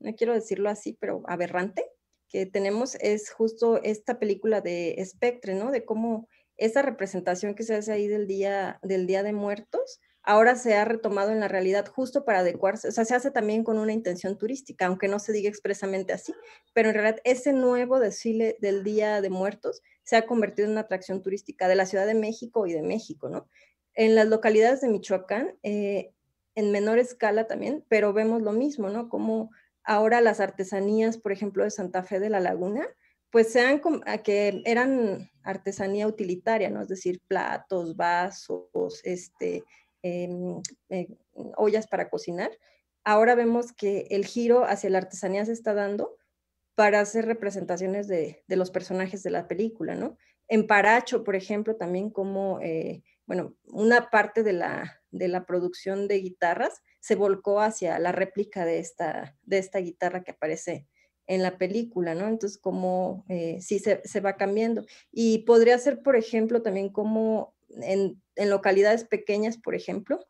no quiero decirlo así, pero aberrante que tenemos es justo esta película de espectre, ¿no? De cómo esa representación que se hace ahí del día, del día de muertos, ahora se ha retomado en la realidad justo para adecuarse, o sea, se hace también con una intención turística, aunque no se diga expresamente así, pero en realidad ese nuevo desfile del Día de Muertos se ha convertido en una atracción turística de la Ciudad de México y de México, ¿no? En las localidades de Michoacán, eh, en menor escala también, pero vemos lo mismo, ¿no? Como ahora las artesanías, por ejemplo, de Santa Fe de la Laguna, pues sean que eran artesanía utilitaria, ¿no? Es decir, platos, vasos, este, em, eh, ollas para cocinar. Ahora vemos que el giro hacia la artesanía se está dando para hacer representaciones de, de los personajes de la película, ¿no? En Paracho, por ejemplo, también como eh, bueno, una parte de la, producción de guitarras se volcó hacia la réplica de esta, de esta guitarra que aparece en la película, ¿no? Entonces, como eh, sí se, va cambiando. Y podría ser, por ejemplo, también como en, en, localidades pequeñas, por ejemplo,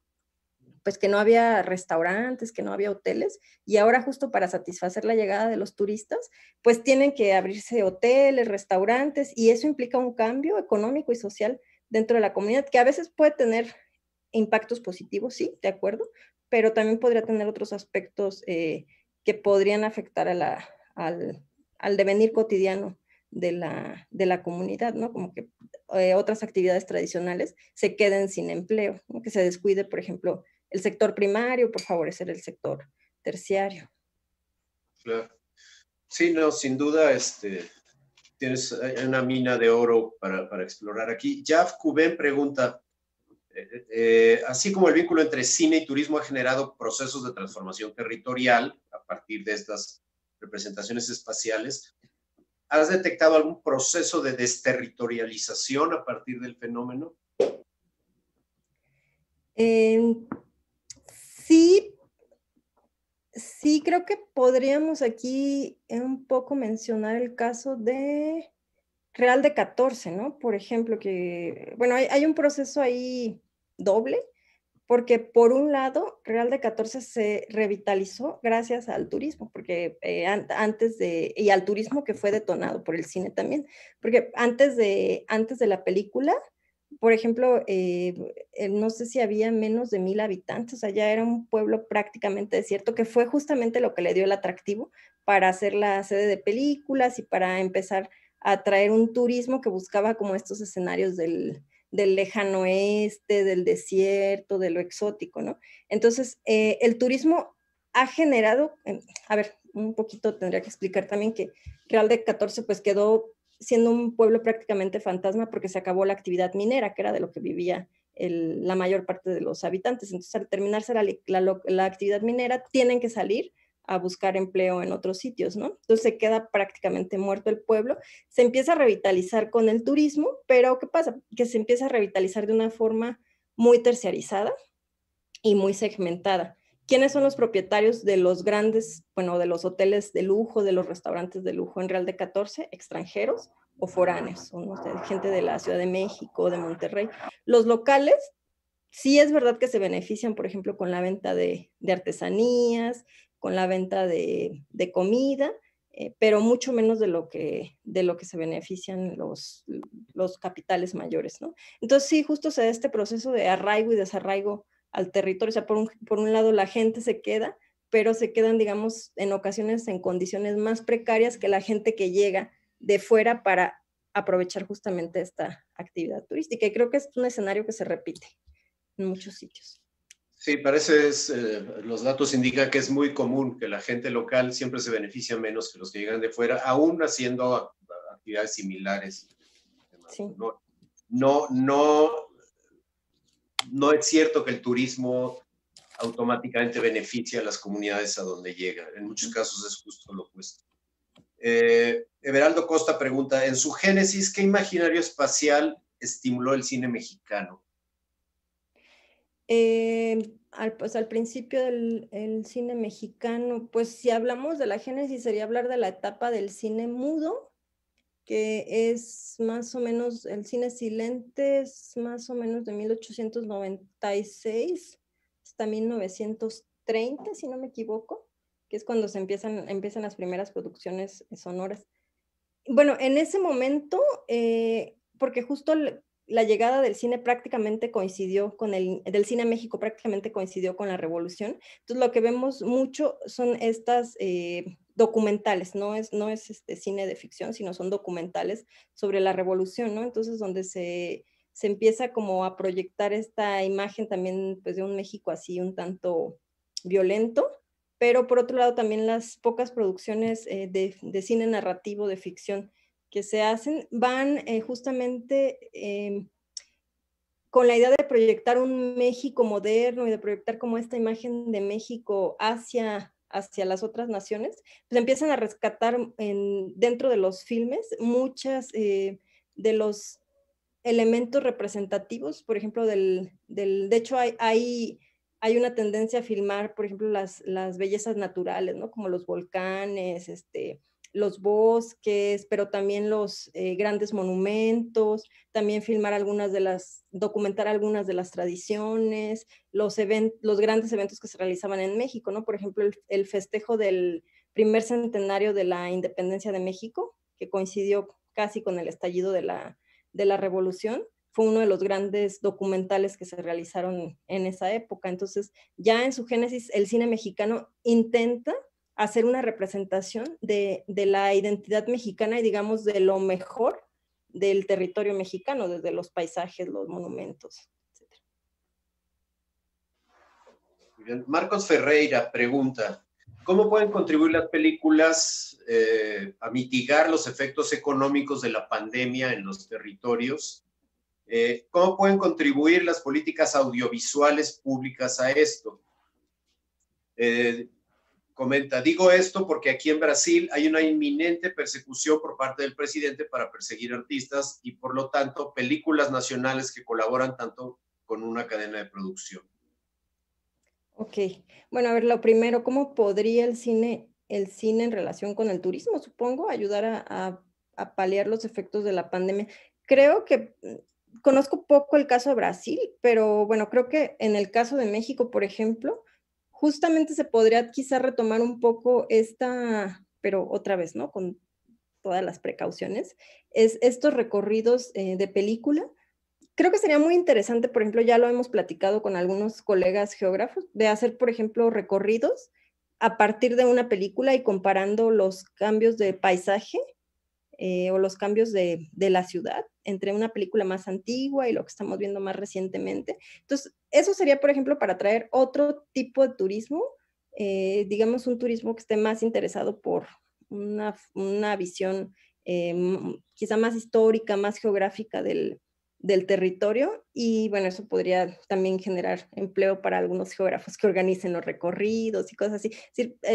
pues que no había restaurantes, que no había hoteles, y ahora justo para satisfacer la llegada de los turistas, pues tienen que abrirse hoteles, restaurantes, y eso implica un cambio económico y social dentro de la comunidad, que a veces puede tener impactos positivos, sí, de acuerdo, pero también podría tener otros aspectos eh, que podrían afectar a al, devenir cotidiano de la, de la, comunidad, ¿no? Como que eh, otras actividades tradicionales se queden sin empleo, que se descuide, por ejemplo, el sector primario por favorecer el sector terciario. Claro. Sí, no, sin duda, este, tienes eh, una mina de oro para, explorar aquí. Jav Kuben pregunta, eh, eh, así como el vínculo entre cine y turismo ha generado procesos de transformación territorial a partir de estas representaciones espaciales, ¿has detectado algún proceso de desterritorialización a partir del fenómeno? Eh, sí, Sí, creo que podríamos aquí un poco mencionar el caso de Real de 14, ¿no? Por ejemplo, que, bueno, hay, un proceso ahí doble, porque por un lado, Real de 14 se revitalizó gracias al turismo, porque eh, antes de, y al turismo que fue detonado por el cine también, porque antes de, antes de la película, por ejemplo, eh, eh, no sé si había menos de mil habitantes, o sea, ya era un pueblo prácticamente desierto, que fue justamente lo que le dio el atractivo para hacer la sede de películas y para empezar a atraer un turismo que buscaba como estos escenarios del, del lejano oeste, del desierto, de lo exótico, ¿no? Entonces, eh, el turismo ha generado, em, a ver, un poquito tendría que explicar también que Real de 14 pues quedó siendo un pueblo prácticamente fantasma porque se acabó la actividad minera, que era de lo que vivía la mayor parte de los habitantes. Entonces, al terminarse la, actividad minera, tienen que salir a buscar empleo en otros sitios, ¿no? Entonces se queda prácticamente muerto el pueblo, se empieza a revitalizar con el turismo, pero ¿qué pasa? Que se empieza a revitalizar de una forma muy terciarizada y muy segmentada quiénes son los propietarios de los grandes, bueno, de los hoteles de lujo, de los restaurantes de lujo en Real de 14, extranjeros o foráneos, son gente de la Ciudad de México, de Monterrey. Los locales, sí es verdad que se benefician, por ejemplo, con la venta de, artesanías, con la venta de, comida, eh, pero mucho menos de lo que, de lo que se benefician los, los capitales mayores, ¿no? Entonces, sí, justo se da este proceso de arraigo y desarraigo al territorio. O sea, por un, lado la gente se queda, pero se quedan, digamos, en ocasiones en condiciones más precarias que la gente que llega de fuera para aprovechar justamente esta actividad turística. Y creo que es un escenario que se repite en muchos sitios. Sí, parece, es, eh, los datos indican que es muy común que la gente local siempre se beneficia menos que los que llegan de fuera, aún haciendo actividades similares. Sí. no, no no es cierto que el turismo automáticamente beneficie a las comunidades a donde llega. En muchos casos es justo lo opuesto. Eh, Everaldo Costa pregunta, en su génesis, ¿qué imaginario espacial estimuló el cine mexicano? Eh, al, pues al principio del cine mexicano, pues si hablamos de la génesis sería hablar de la etapa del cine mudo, que es más o menos, el cine silente es más o menos de 1896 hasta 1930, si no me equivoco, que es cuando se empiezan, empiezan las primeras producciones sonoras. Bueno, en ese momento, eh, porque justo la llegada del cine prácticamente coincidió con el, del cine México prácticamente coincidió con la revolución, entonces lo que vemos mucho son estas... Eh, documentales, no es, no es este cine de ficción, sino son documentales sobre la revolución, ¿no? Entonces, donde se, empieza como a proyectar esta imagen también pues, de un México así un tanto violento, pero por otro lado también las pocas producciones eh, de, cine narrativo, de ficción que se hacen, van eh, justamente em, con la idea de proyectar un México moderno y de proyectar como esta imagen de México hacia hacia las otras naciones, pues empiezan a rescatar en, dentro de los filmes muchas eh, de los elementos representativos, por ejemplo, del, de hecho hay, hay, una tendencia a filmar, por ejemplo, las, las bellezas naturales, ¿no? Como los volcanes, este, los bosques, pero también los eh, grandes monumentos, también filmar algunas de las, documentar algunas de las tradiciones, los, eventos, los grandes eventos que se realizaban en México, ¿no? Por ejemplo, el, festejo del primer centenario de la independencia de México, que coincidió casi con el estallido de la, de la revolución, fue uno de los grandes documentales que se realizaron en esa época. Entonces, ya en su génesis, el cine mexicano intenta hacer una representación de, la identidad mexicana y digamos de lo mejor del territorio mexicano, desde los paisajes, los monumentos. etc. Marcos Ferreira pregunta, ¿cómo pueden contribuir las películas eh, a mitigar los efectos económicos de la pandemia en los territorios? Eh, ¿Cómo pueden contribuir las políticas audiovisuales públicas a esto? Eh, comenta, digo esto porque aquí en Brasil hay una inminente persecución por parte del presidente para perseguir artistas y por lo tanto películas nacionales que colaboran tanto con una cadena de producción. Ok, bueno, a ver, lo primero, ¿cómo podría el cine, el cine en relación con el turismo, supongo, ayudar a, a paliar los efectos de la pandemia? Creo que mm, conozco poco el caso de Brasil, pero bueno, creo que en el caso de México, por ejemplo, justamente se podría quizá retomar un poco esta, pero otra vez, ¿no? Con todas las precauciones, es estos recorridos eh, de película. Creo que sería muy interesante, por ejemplo, ya lo hemos platicado con algunos colegas geógrafos, de hacer, por ejemplo, recorridos a partir de una película y comparando los cambios de paisaje eh, o los cambios de, la ciudad entre una película más antigua y lo que estamos viendo más recientemente. Entonces, eso sería, por ejemplo, para traer otro tipo de turismo, eh, digamos un turismo que esté más interesado por una, visión eh, quizá más histórica, más geográfica del, territorio y bueno, eso podría también generar empleo para algunos geógrafos que organicen los recorridos y cosas así.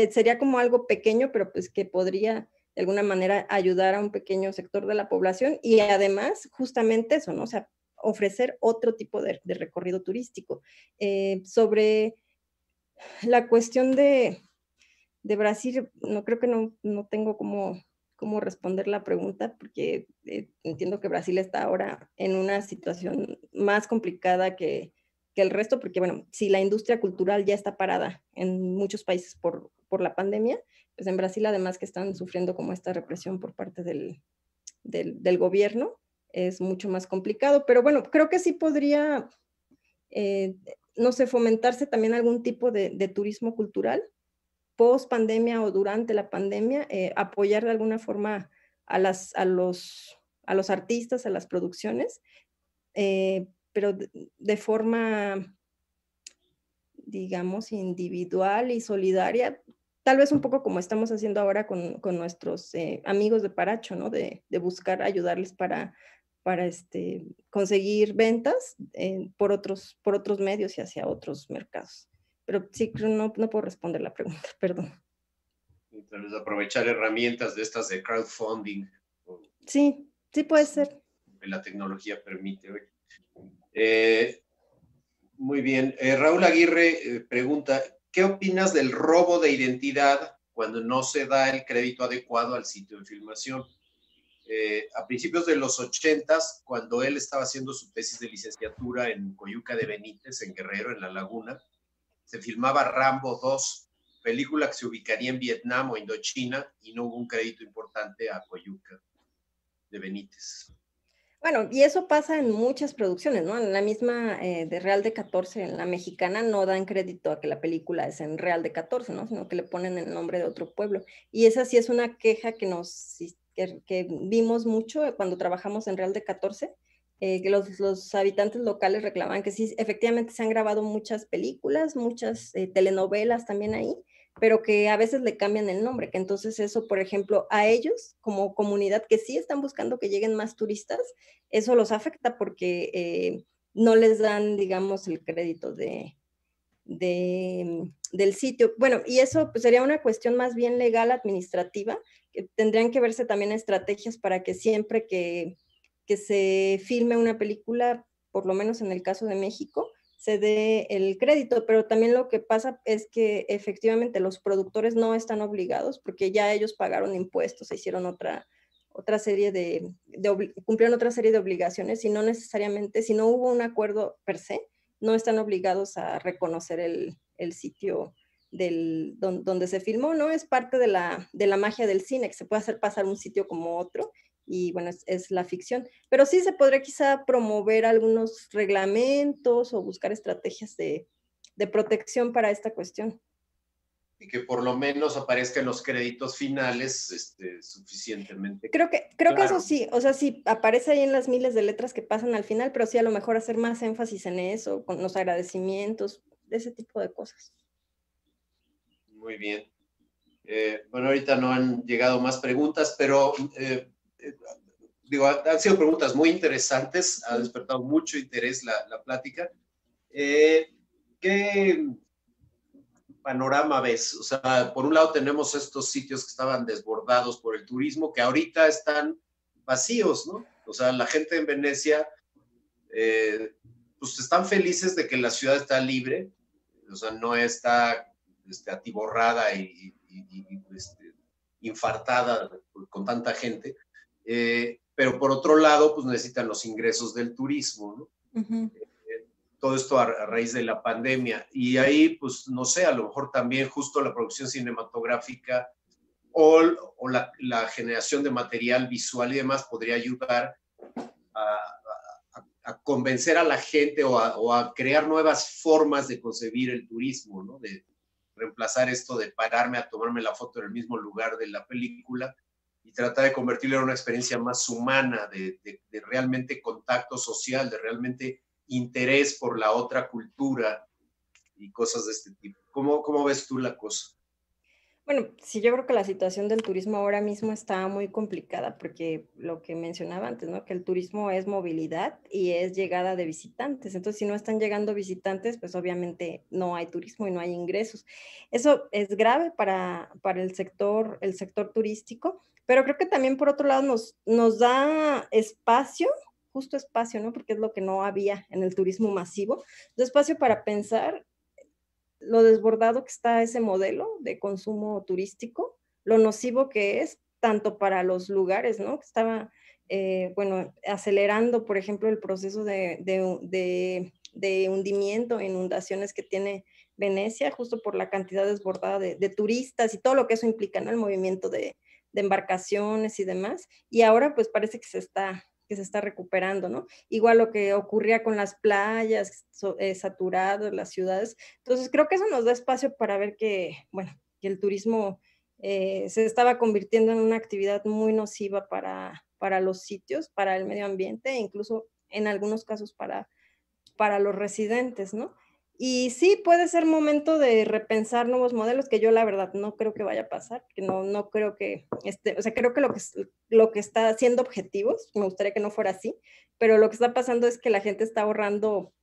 sería como algo pequeño, pero pues que podría de alguna manera ayudar a un pequeño sector de la población y además justamente eso, ¿no? O sea, ofrecer otro tipo de, recorrido turístico. Eh, sobre la cuestión de, Brasil, no creo que no, tengo cómo responder la pregunta, porque eh, entiendo que Brasil está ahora en una situación más complicada que, que, el resto, porque bueno, si la industria cultural ya está parada en muchos países por por la pandemia, pues en Brasil además que están sufriendo como esta represión por parte del, del, gobierno, es mucho más complicado, pero bueno, creo que sí podría, eh, no sé, fomentarse también algún tipo de, turismo cultural post pandemia o durante la pandemia, eh, apoyar de alguna forma a, las, a, los, a los artistas, a las producciones, eh, pero de forma digamos, individual y solidaria, tal vez un poco como estamos haciendo ahora con, con nuestros eh, amigos de Paracho, ¿no? De, de, buscar ayudarles para, para este, conseguir ventas eh, por, otros, por otros medios y hacia otros mercados. Pero sí, no, no puedo responder la pregunta, *laughs* perdón. aprovechar herramientas de estas de crowdfunding. Sí, sí puede ser. la tecnología permite. Eh, muy bien. Raúl Aguirre pregunta, ¿Qué opinas del robo de identidad cuando no se da el crédito adecuado al sitio de filmación? Eh, a principios de los 80, cuando él estaba haciendo su tesis de licenciatura en Coyuca de Benítez, en Guerrero, en La Laguna, se filmaba Rambo 2, película que se ubicaría en Vietnam o Indochina, y no hubo un crédito importante a Coyuca de Benítez. Bueno, y eso pasa en muchas producciones, ¿no? En la misma eh, de Real de 14, en la mexicana, no dan crédito a que la película es en Real de 14, ¿no? Sino que le ponen el nombre de otro pueblo. Y esa sí es una queja que nos que, vimos mucho eh, cuando trabajamos en Real de 14, eh, que los, los, habitantes locales reclamaban que sí, efectivamente se han grabado muchas películas, muchas telenovelas también ahí, pero que a veces le cambian el nombre, que entonces eso, por ejemplo, a ellos como comunidad que sí están buscando que lleguen más turistas, eso los afecta porque eh, no les dan, digamos, el crédito de, del sitio. Bueno, y eso pues, sería una cuestión más bien legal, administrativa, que tendrían que verse también estrategias para que siempre que se filme una película, por lo menos en el caso de México, se dé el crédito, pero también lo que pasa es que efectivamente los productores no están obligados porque ya ellos pagaron impuestos, se hicieron otra, otra serie de, cumplieron otra serie de obligaciones y no necesariamente, si no hubo un acuerdo per se, no están obligados a reconocer el, sitio del, donde se filmó, ¿no? Es parte de la, de la magia del cine, que se puede hacer pasar un sitio como otro y bueno, es, la ficción. Pero sí se podría quizá promover algunos reglamentos o buscar estrategias de, de protección para esta cuestión. Y que por lo menos aparezcan los créditos finales este, suficientemente. Creo que, creo que eso sí, o sea, sí aparece ahí en las miles de letras que pasan al final, pero sí a lo mejor hacer más énfasis en eso, con los agradecimientos, ese tipo de cosas. Muy bien. Eh, bueno, ahorita no han llegado más preguntas, pero eh, digo, han sido preguntas muy interesantes, ha despertado mucho interés la, la plática. Eh, ¿Qué panorama ves? O sea, por un lado tenemos estos sitios que estaban desbordados por el turismo, que ahorita están vacíos, ¿no? O sea, la gente en Venecia, eh, pues están felices de que la ciudad está libre, o sea, no está este, atiborrada y, este, infartada con tanta gente eh, pero por otro lado, pues necesitan los ingresos del turismo, eh, todo esto a, raíz de la pandemia. Y ahí, pues no sé, a lo mejor también justo la producción cinematográfica o, la, la, generación de material visual y demás podría ayudar a, convencer a la gente o, o a, crear nuevas formas de concebir el turismo, ¿no? De reemplazar esto de pararme a tomarme la foto en el mismo lugar de la película y tratar de convertirlo en una experiencia más humana, de, de, de realmente contacto social, de realmente interés por la otra cultura y cosas de este tipo. ¿Cómo, cómo ves tú la cosa? Bueno, sí, yo creo que la situación del turismo ahora mismo está muy complicada porque lo que mencionaba antes, ¿no? Que el turismo es movilidad y es llegada de visitantes. Entonces, si no están llegando visitantes, pues obviamente no hay turismo y no hay ingresos. Eso es grave para, para el, sector, el sector turístico pero creo que también por otro lado nos, nos da espacio, justo espacio, ¿no? Porque es lo que no había en el turismo masivo, de espacio para pensar lo desbordado que está ese modelo de consumo turístico, lo nocivo que es tanto para los lugares, ¿no? Que estaba, eh, bueno, acelerando, por ejemplo, el proceso de, de, hundimiento, inundaciones que tiene Venecia, justo por la cantidad desbordada de, turistas y todo lo que eso implica, ¿no? El movimiento de, de embarcaciones y demás, y ahora pues parece que se está que se está recuperando, ¿no? Igual lo que ocurría con las playas so, eh, saturadas, las ciudades. Entonces, creo que eso nos da espacio para ver que, bueno, que el turismo eh, se estaba convirtiendo en una actividad muy nociva para, para los sitios, para el medio ambiente e incluso en algunos casos para, para los residentes, ¿no? Y sí, puede ser momento de repensar nuevos modelos, que yo la verdad no creo que vaya a pasar, que no, no creo que, este, o sea, creo que lo, que lo que está haciendo objetivos, me gustaría que no fuera así, pero lo que está pasando es que la gente está ahorrando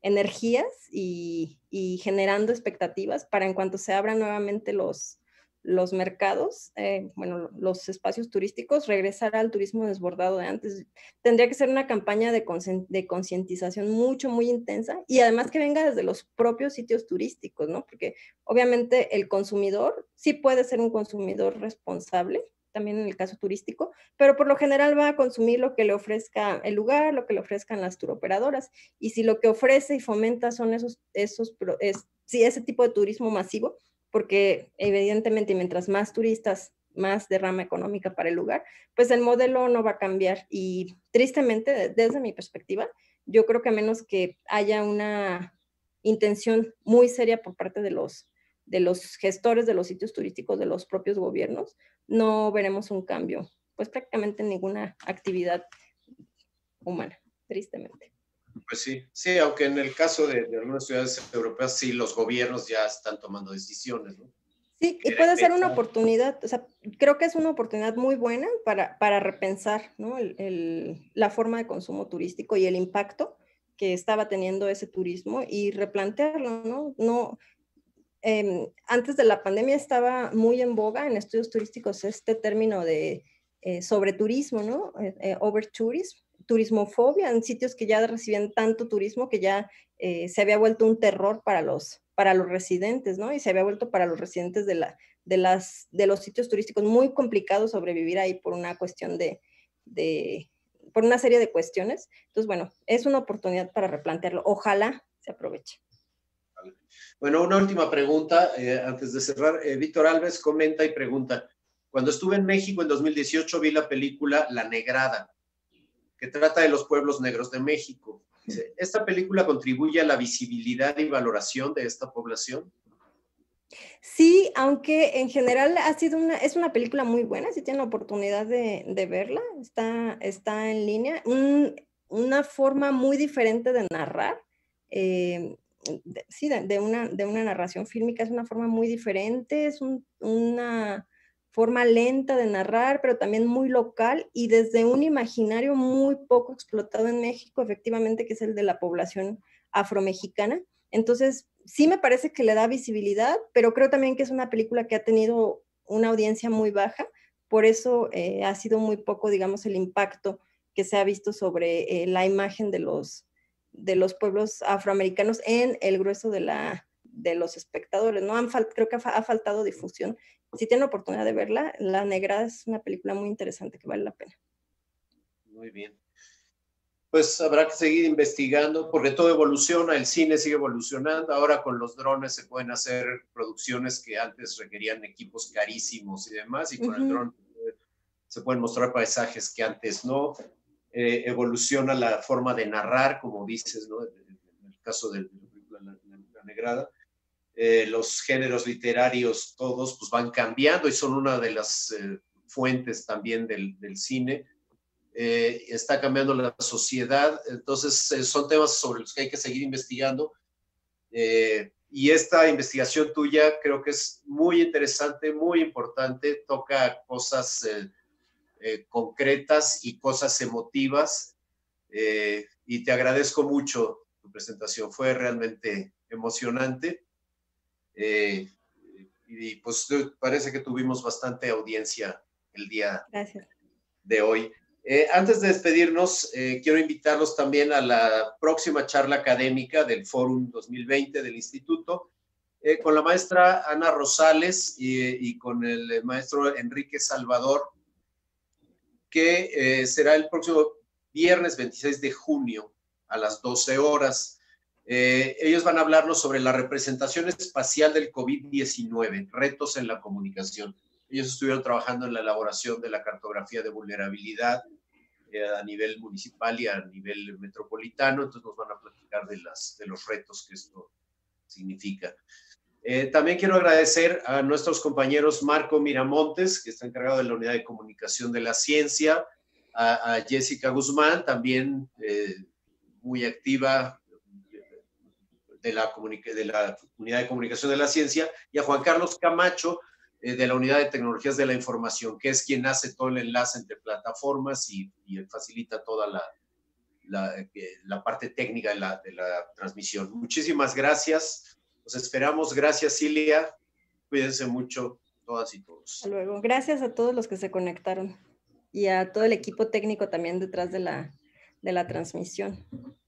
energías y, y generando expectativas para en cuanto se abran nuevamente los, los mercados, eh, bueno, los espacios turísticos, regresar al turismo desbordado de antes. Tendría que ser una campaña de, concientización mucho, muy intensa y además que venga desde los propios sitios turísticos, ¿no? Porque obviamente el consumidor sí puede ser un consumidor responsable, también en el caso turístico, pero por lo general va a consumir lo que le ofrezca el lugar, lo que le ofrezcan las turoperadoras. Y si lo que ofrece y fomenta son esos, esos, es, ese tipo de turismo masivo, porque evidentemente mientras más turistas, más derrama económica para el lugar, pues el modelo no va a cambiar. Y tristemente, desde mi perspectiva, yo creo que a menos que haya una intención muy seria por parte de los, de los gestores de los sitios turísticos, de los propios gobiernos, no veremos un cambio, pues prácticamente ninguna actividad humana, tristemente. Pues sí, sí, aunque en el caso de, algunas ciudades europeas sí los gobiernos ya están tomando decisiones, ¿no? Sí, y puede ser una oportunidad, o sea, creo que es una oportunidad muy buena para, repensar ¿no? la forma de consumo turístico y el impacto que estaba teniendo ese turismo y replantearlo, ¿no? no em, antes de la pandemia estaba muy en boga en estudios turísticos este término de eh, sobre turismo, ¿no? Eh, eh, over tourism, turismofobia en sitios que ya recibían tanto turismo que ya eh, se había vuelto un terror para los, para los residentes, ¿no? Y se había vuelto para los residentes de, la, de, las, de los sitios turísticos muy complicado sobrevivir ahí por una cuestión de, de, por una serie de cuestiones. Entonces, bueno, es una oportunidad para replantearlo. Ojalá se aproveche. Bueno, una última pregunta eh, antes de cerrar. Eh, Víctor Alves comenta y pregunta, cuando estuve en México en 2018 vi la película La Negrada que trata de los pueblos negros de México. ¿Esta película contribuye a la visibilidad y valoración de esta población? Sí, aunque en general ha sido una, es una película muy buena, si tienen la oportunidad de, verla, está, está en línea, una forma muy diferente de narrar, eh, de, sí, de, una, de una narración fílmica, es una forma muy diferente, es una, forma lenta de narrar, pero también muy local y desde un imaginario muy poco explotado en México, efectivamente, que es el de la población afromexicana. Entonces, sí me parece que le da visibilidad, pero creo también que es una película que ha tenido una audiencia muy baja, por eso eh, ha sido muy poco, digamos, el impacto que se ha visto sobre eh, la imagen de los, de los pueblos afroamericanos en el grueso de, la, de los espectadores, ¿no? Han, creo que ha faltado difusión si tienen la oportunidad de verla, La Negra es una película muy interesante que vale la pena. Muy bien. Pues habrá que seguir investigando porque todo evoluciona, el cine sigue evolucionando, ahora con los drones se pueden hacer producciones que antes requerían equipos carísimos y demás, y con el drone se pueden mostrar paisajes que antes no, eh, evoluciona la forma de narrar, como dices, ¿no? En el caso de la, la negrada. Eh, los géneros literarios todos pues van cambiando y son una de las eh, fuentes también del, cine. Eh, está cambiando la sociedad, entonces son temas sobre los que hay que seguir investigando. y esta investigación tuya creo que es muy interesante, muy importante, toca cosas concretas y cosas emotivas. y te agradezco mucho tu presentación, fue realmente emocionante eh, y pues parece que tuvimos bastante audiencia el día de hoy. Eh, antes de despedirnos, eh, quiero invitarlos también a la próxima charla académica del Fórum 2020 del Instituto, con la maestra Ana Rosales y, y con el maestro Enrique Salvador, que será el próximo viernes 26 de junio a las 12 horas. Eh, ellos van a hablarnos sobre la representación espacial del COVID-19, retos en la comunicación. Ellos estuvieron trabajando en la elaboración de la cartografía de vulnerabilidad eh, a nivel municipal y a nivel metropolitano, entonces nos van a platicar de, los retos que esto significa. Eh, también quiero agradecer a nuestros compañeros Marco Miramontes, que está encargado de la Unidad de Comunicación de la Ciencia, a Jessica Guzmán, también muy activa de la, de la Unidad de Comunicación de la Ciencia, y a Juan Carlos Camacho, eh, de la Unidad de Tecnologías de la Información, que es quien hace todo el enlace entre plataformas y, y facilita toda la, la, eh, parte técnica de la, de la transmisión. Muchísimas gracias. Los esperamos. Gracias, Cilia. Cuídense mucho todas y todos. Hasta luego. Gracias a todos los que se conectaron y a todo el equipo técnico también detrás de la, de la transmisión.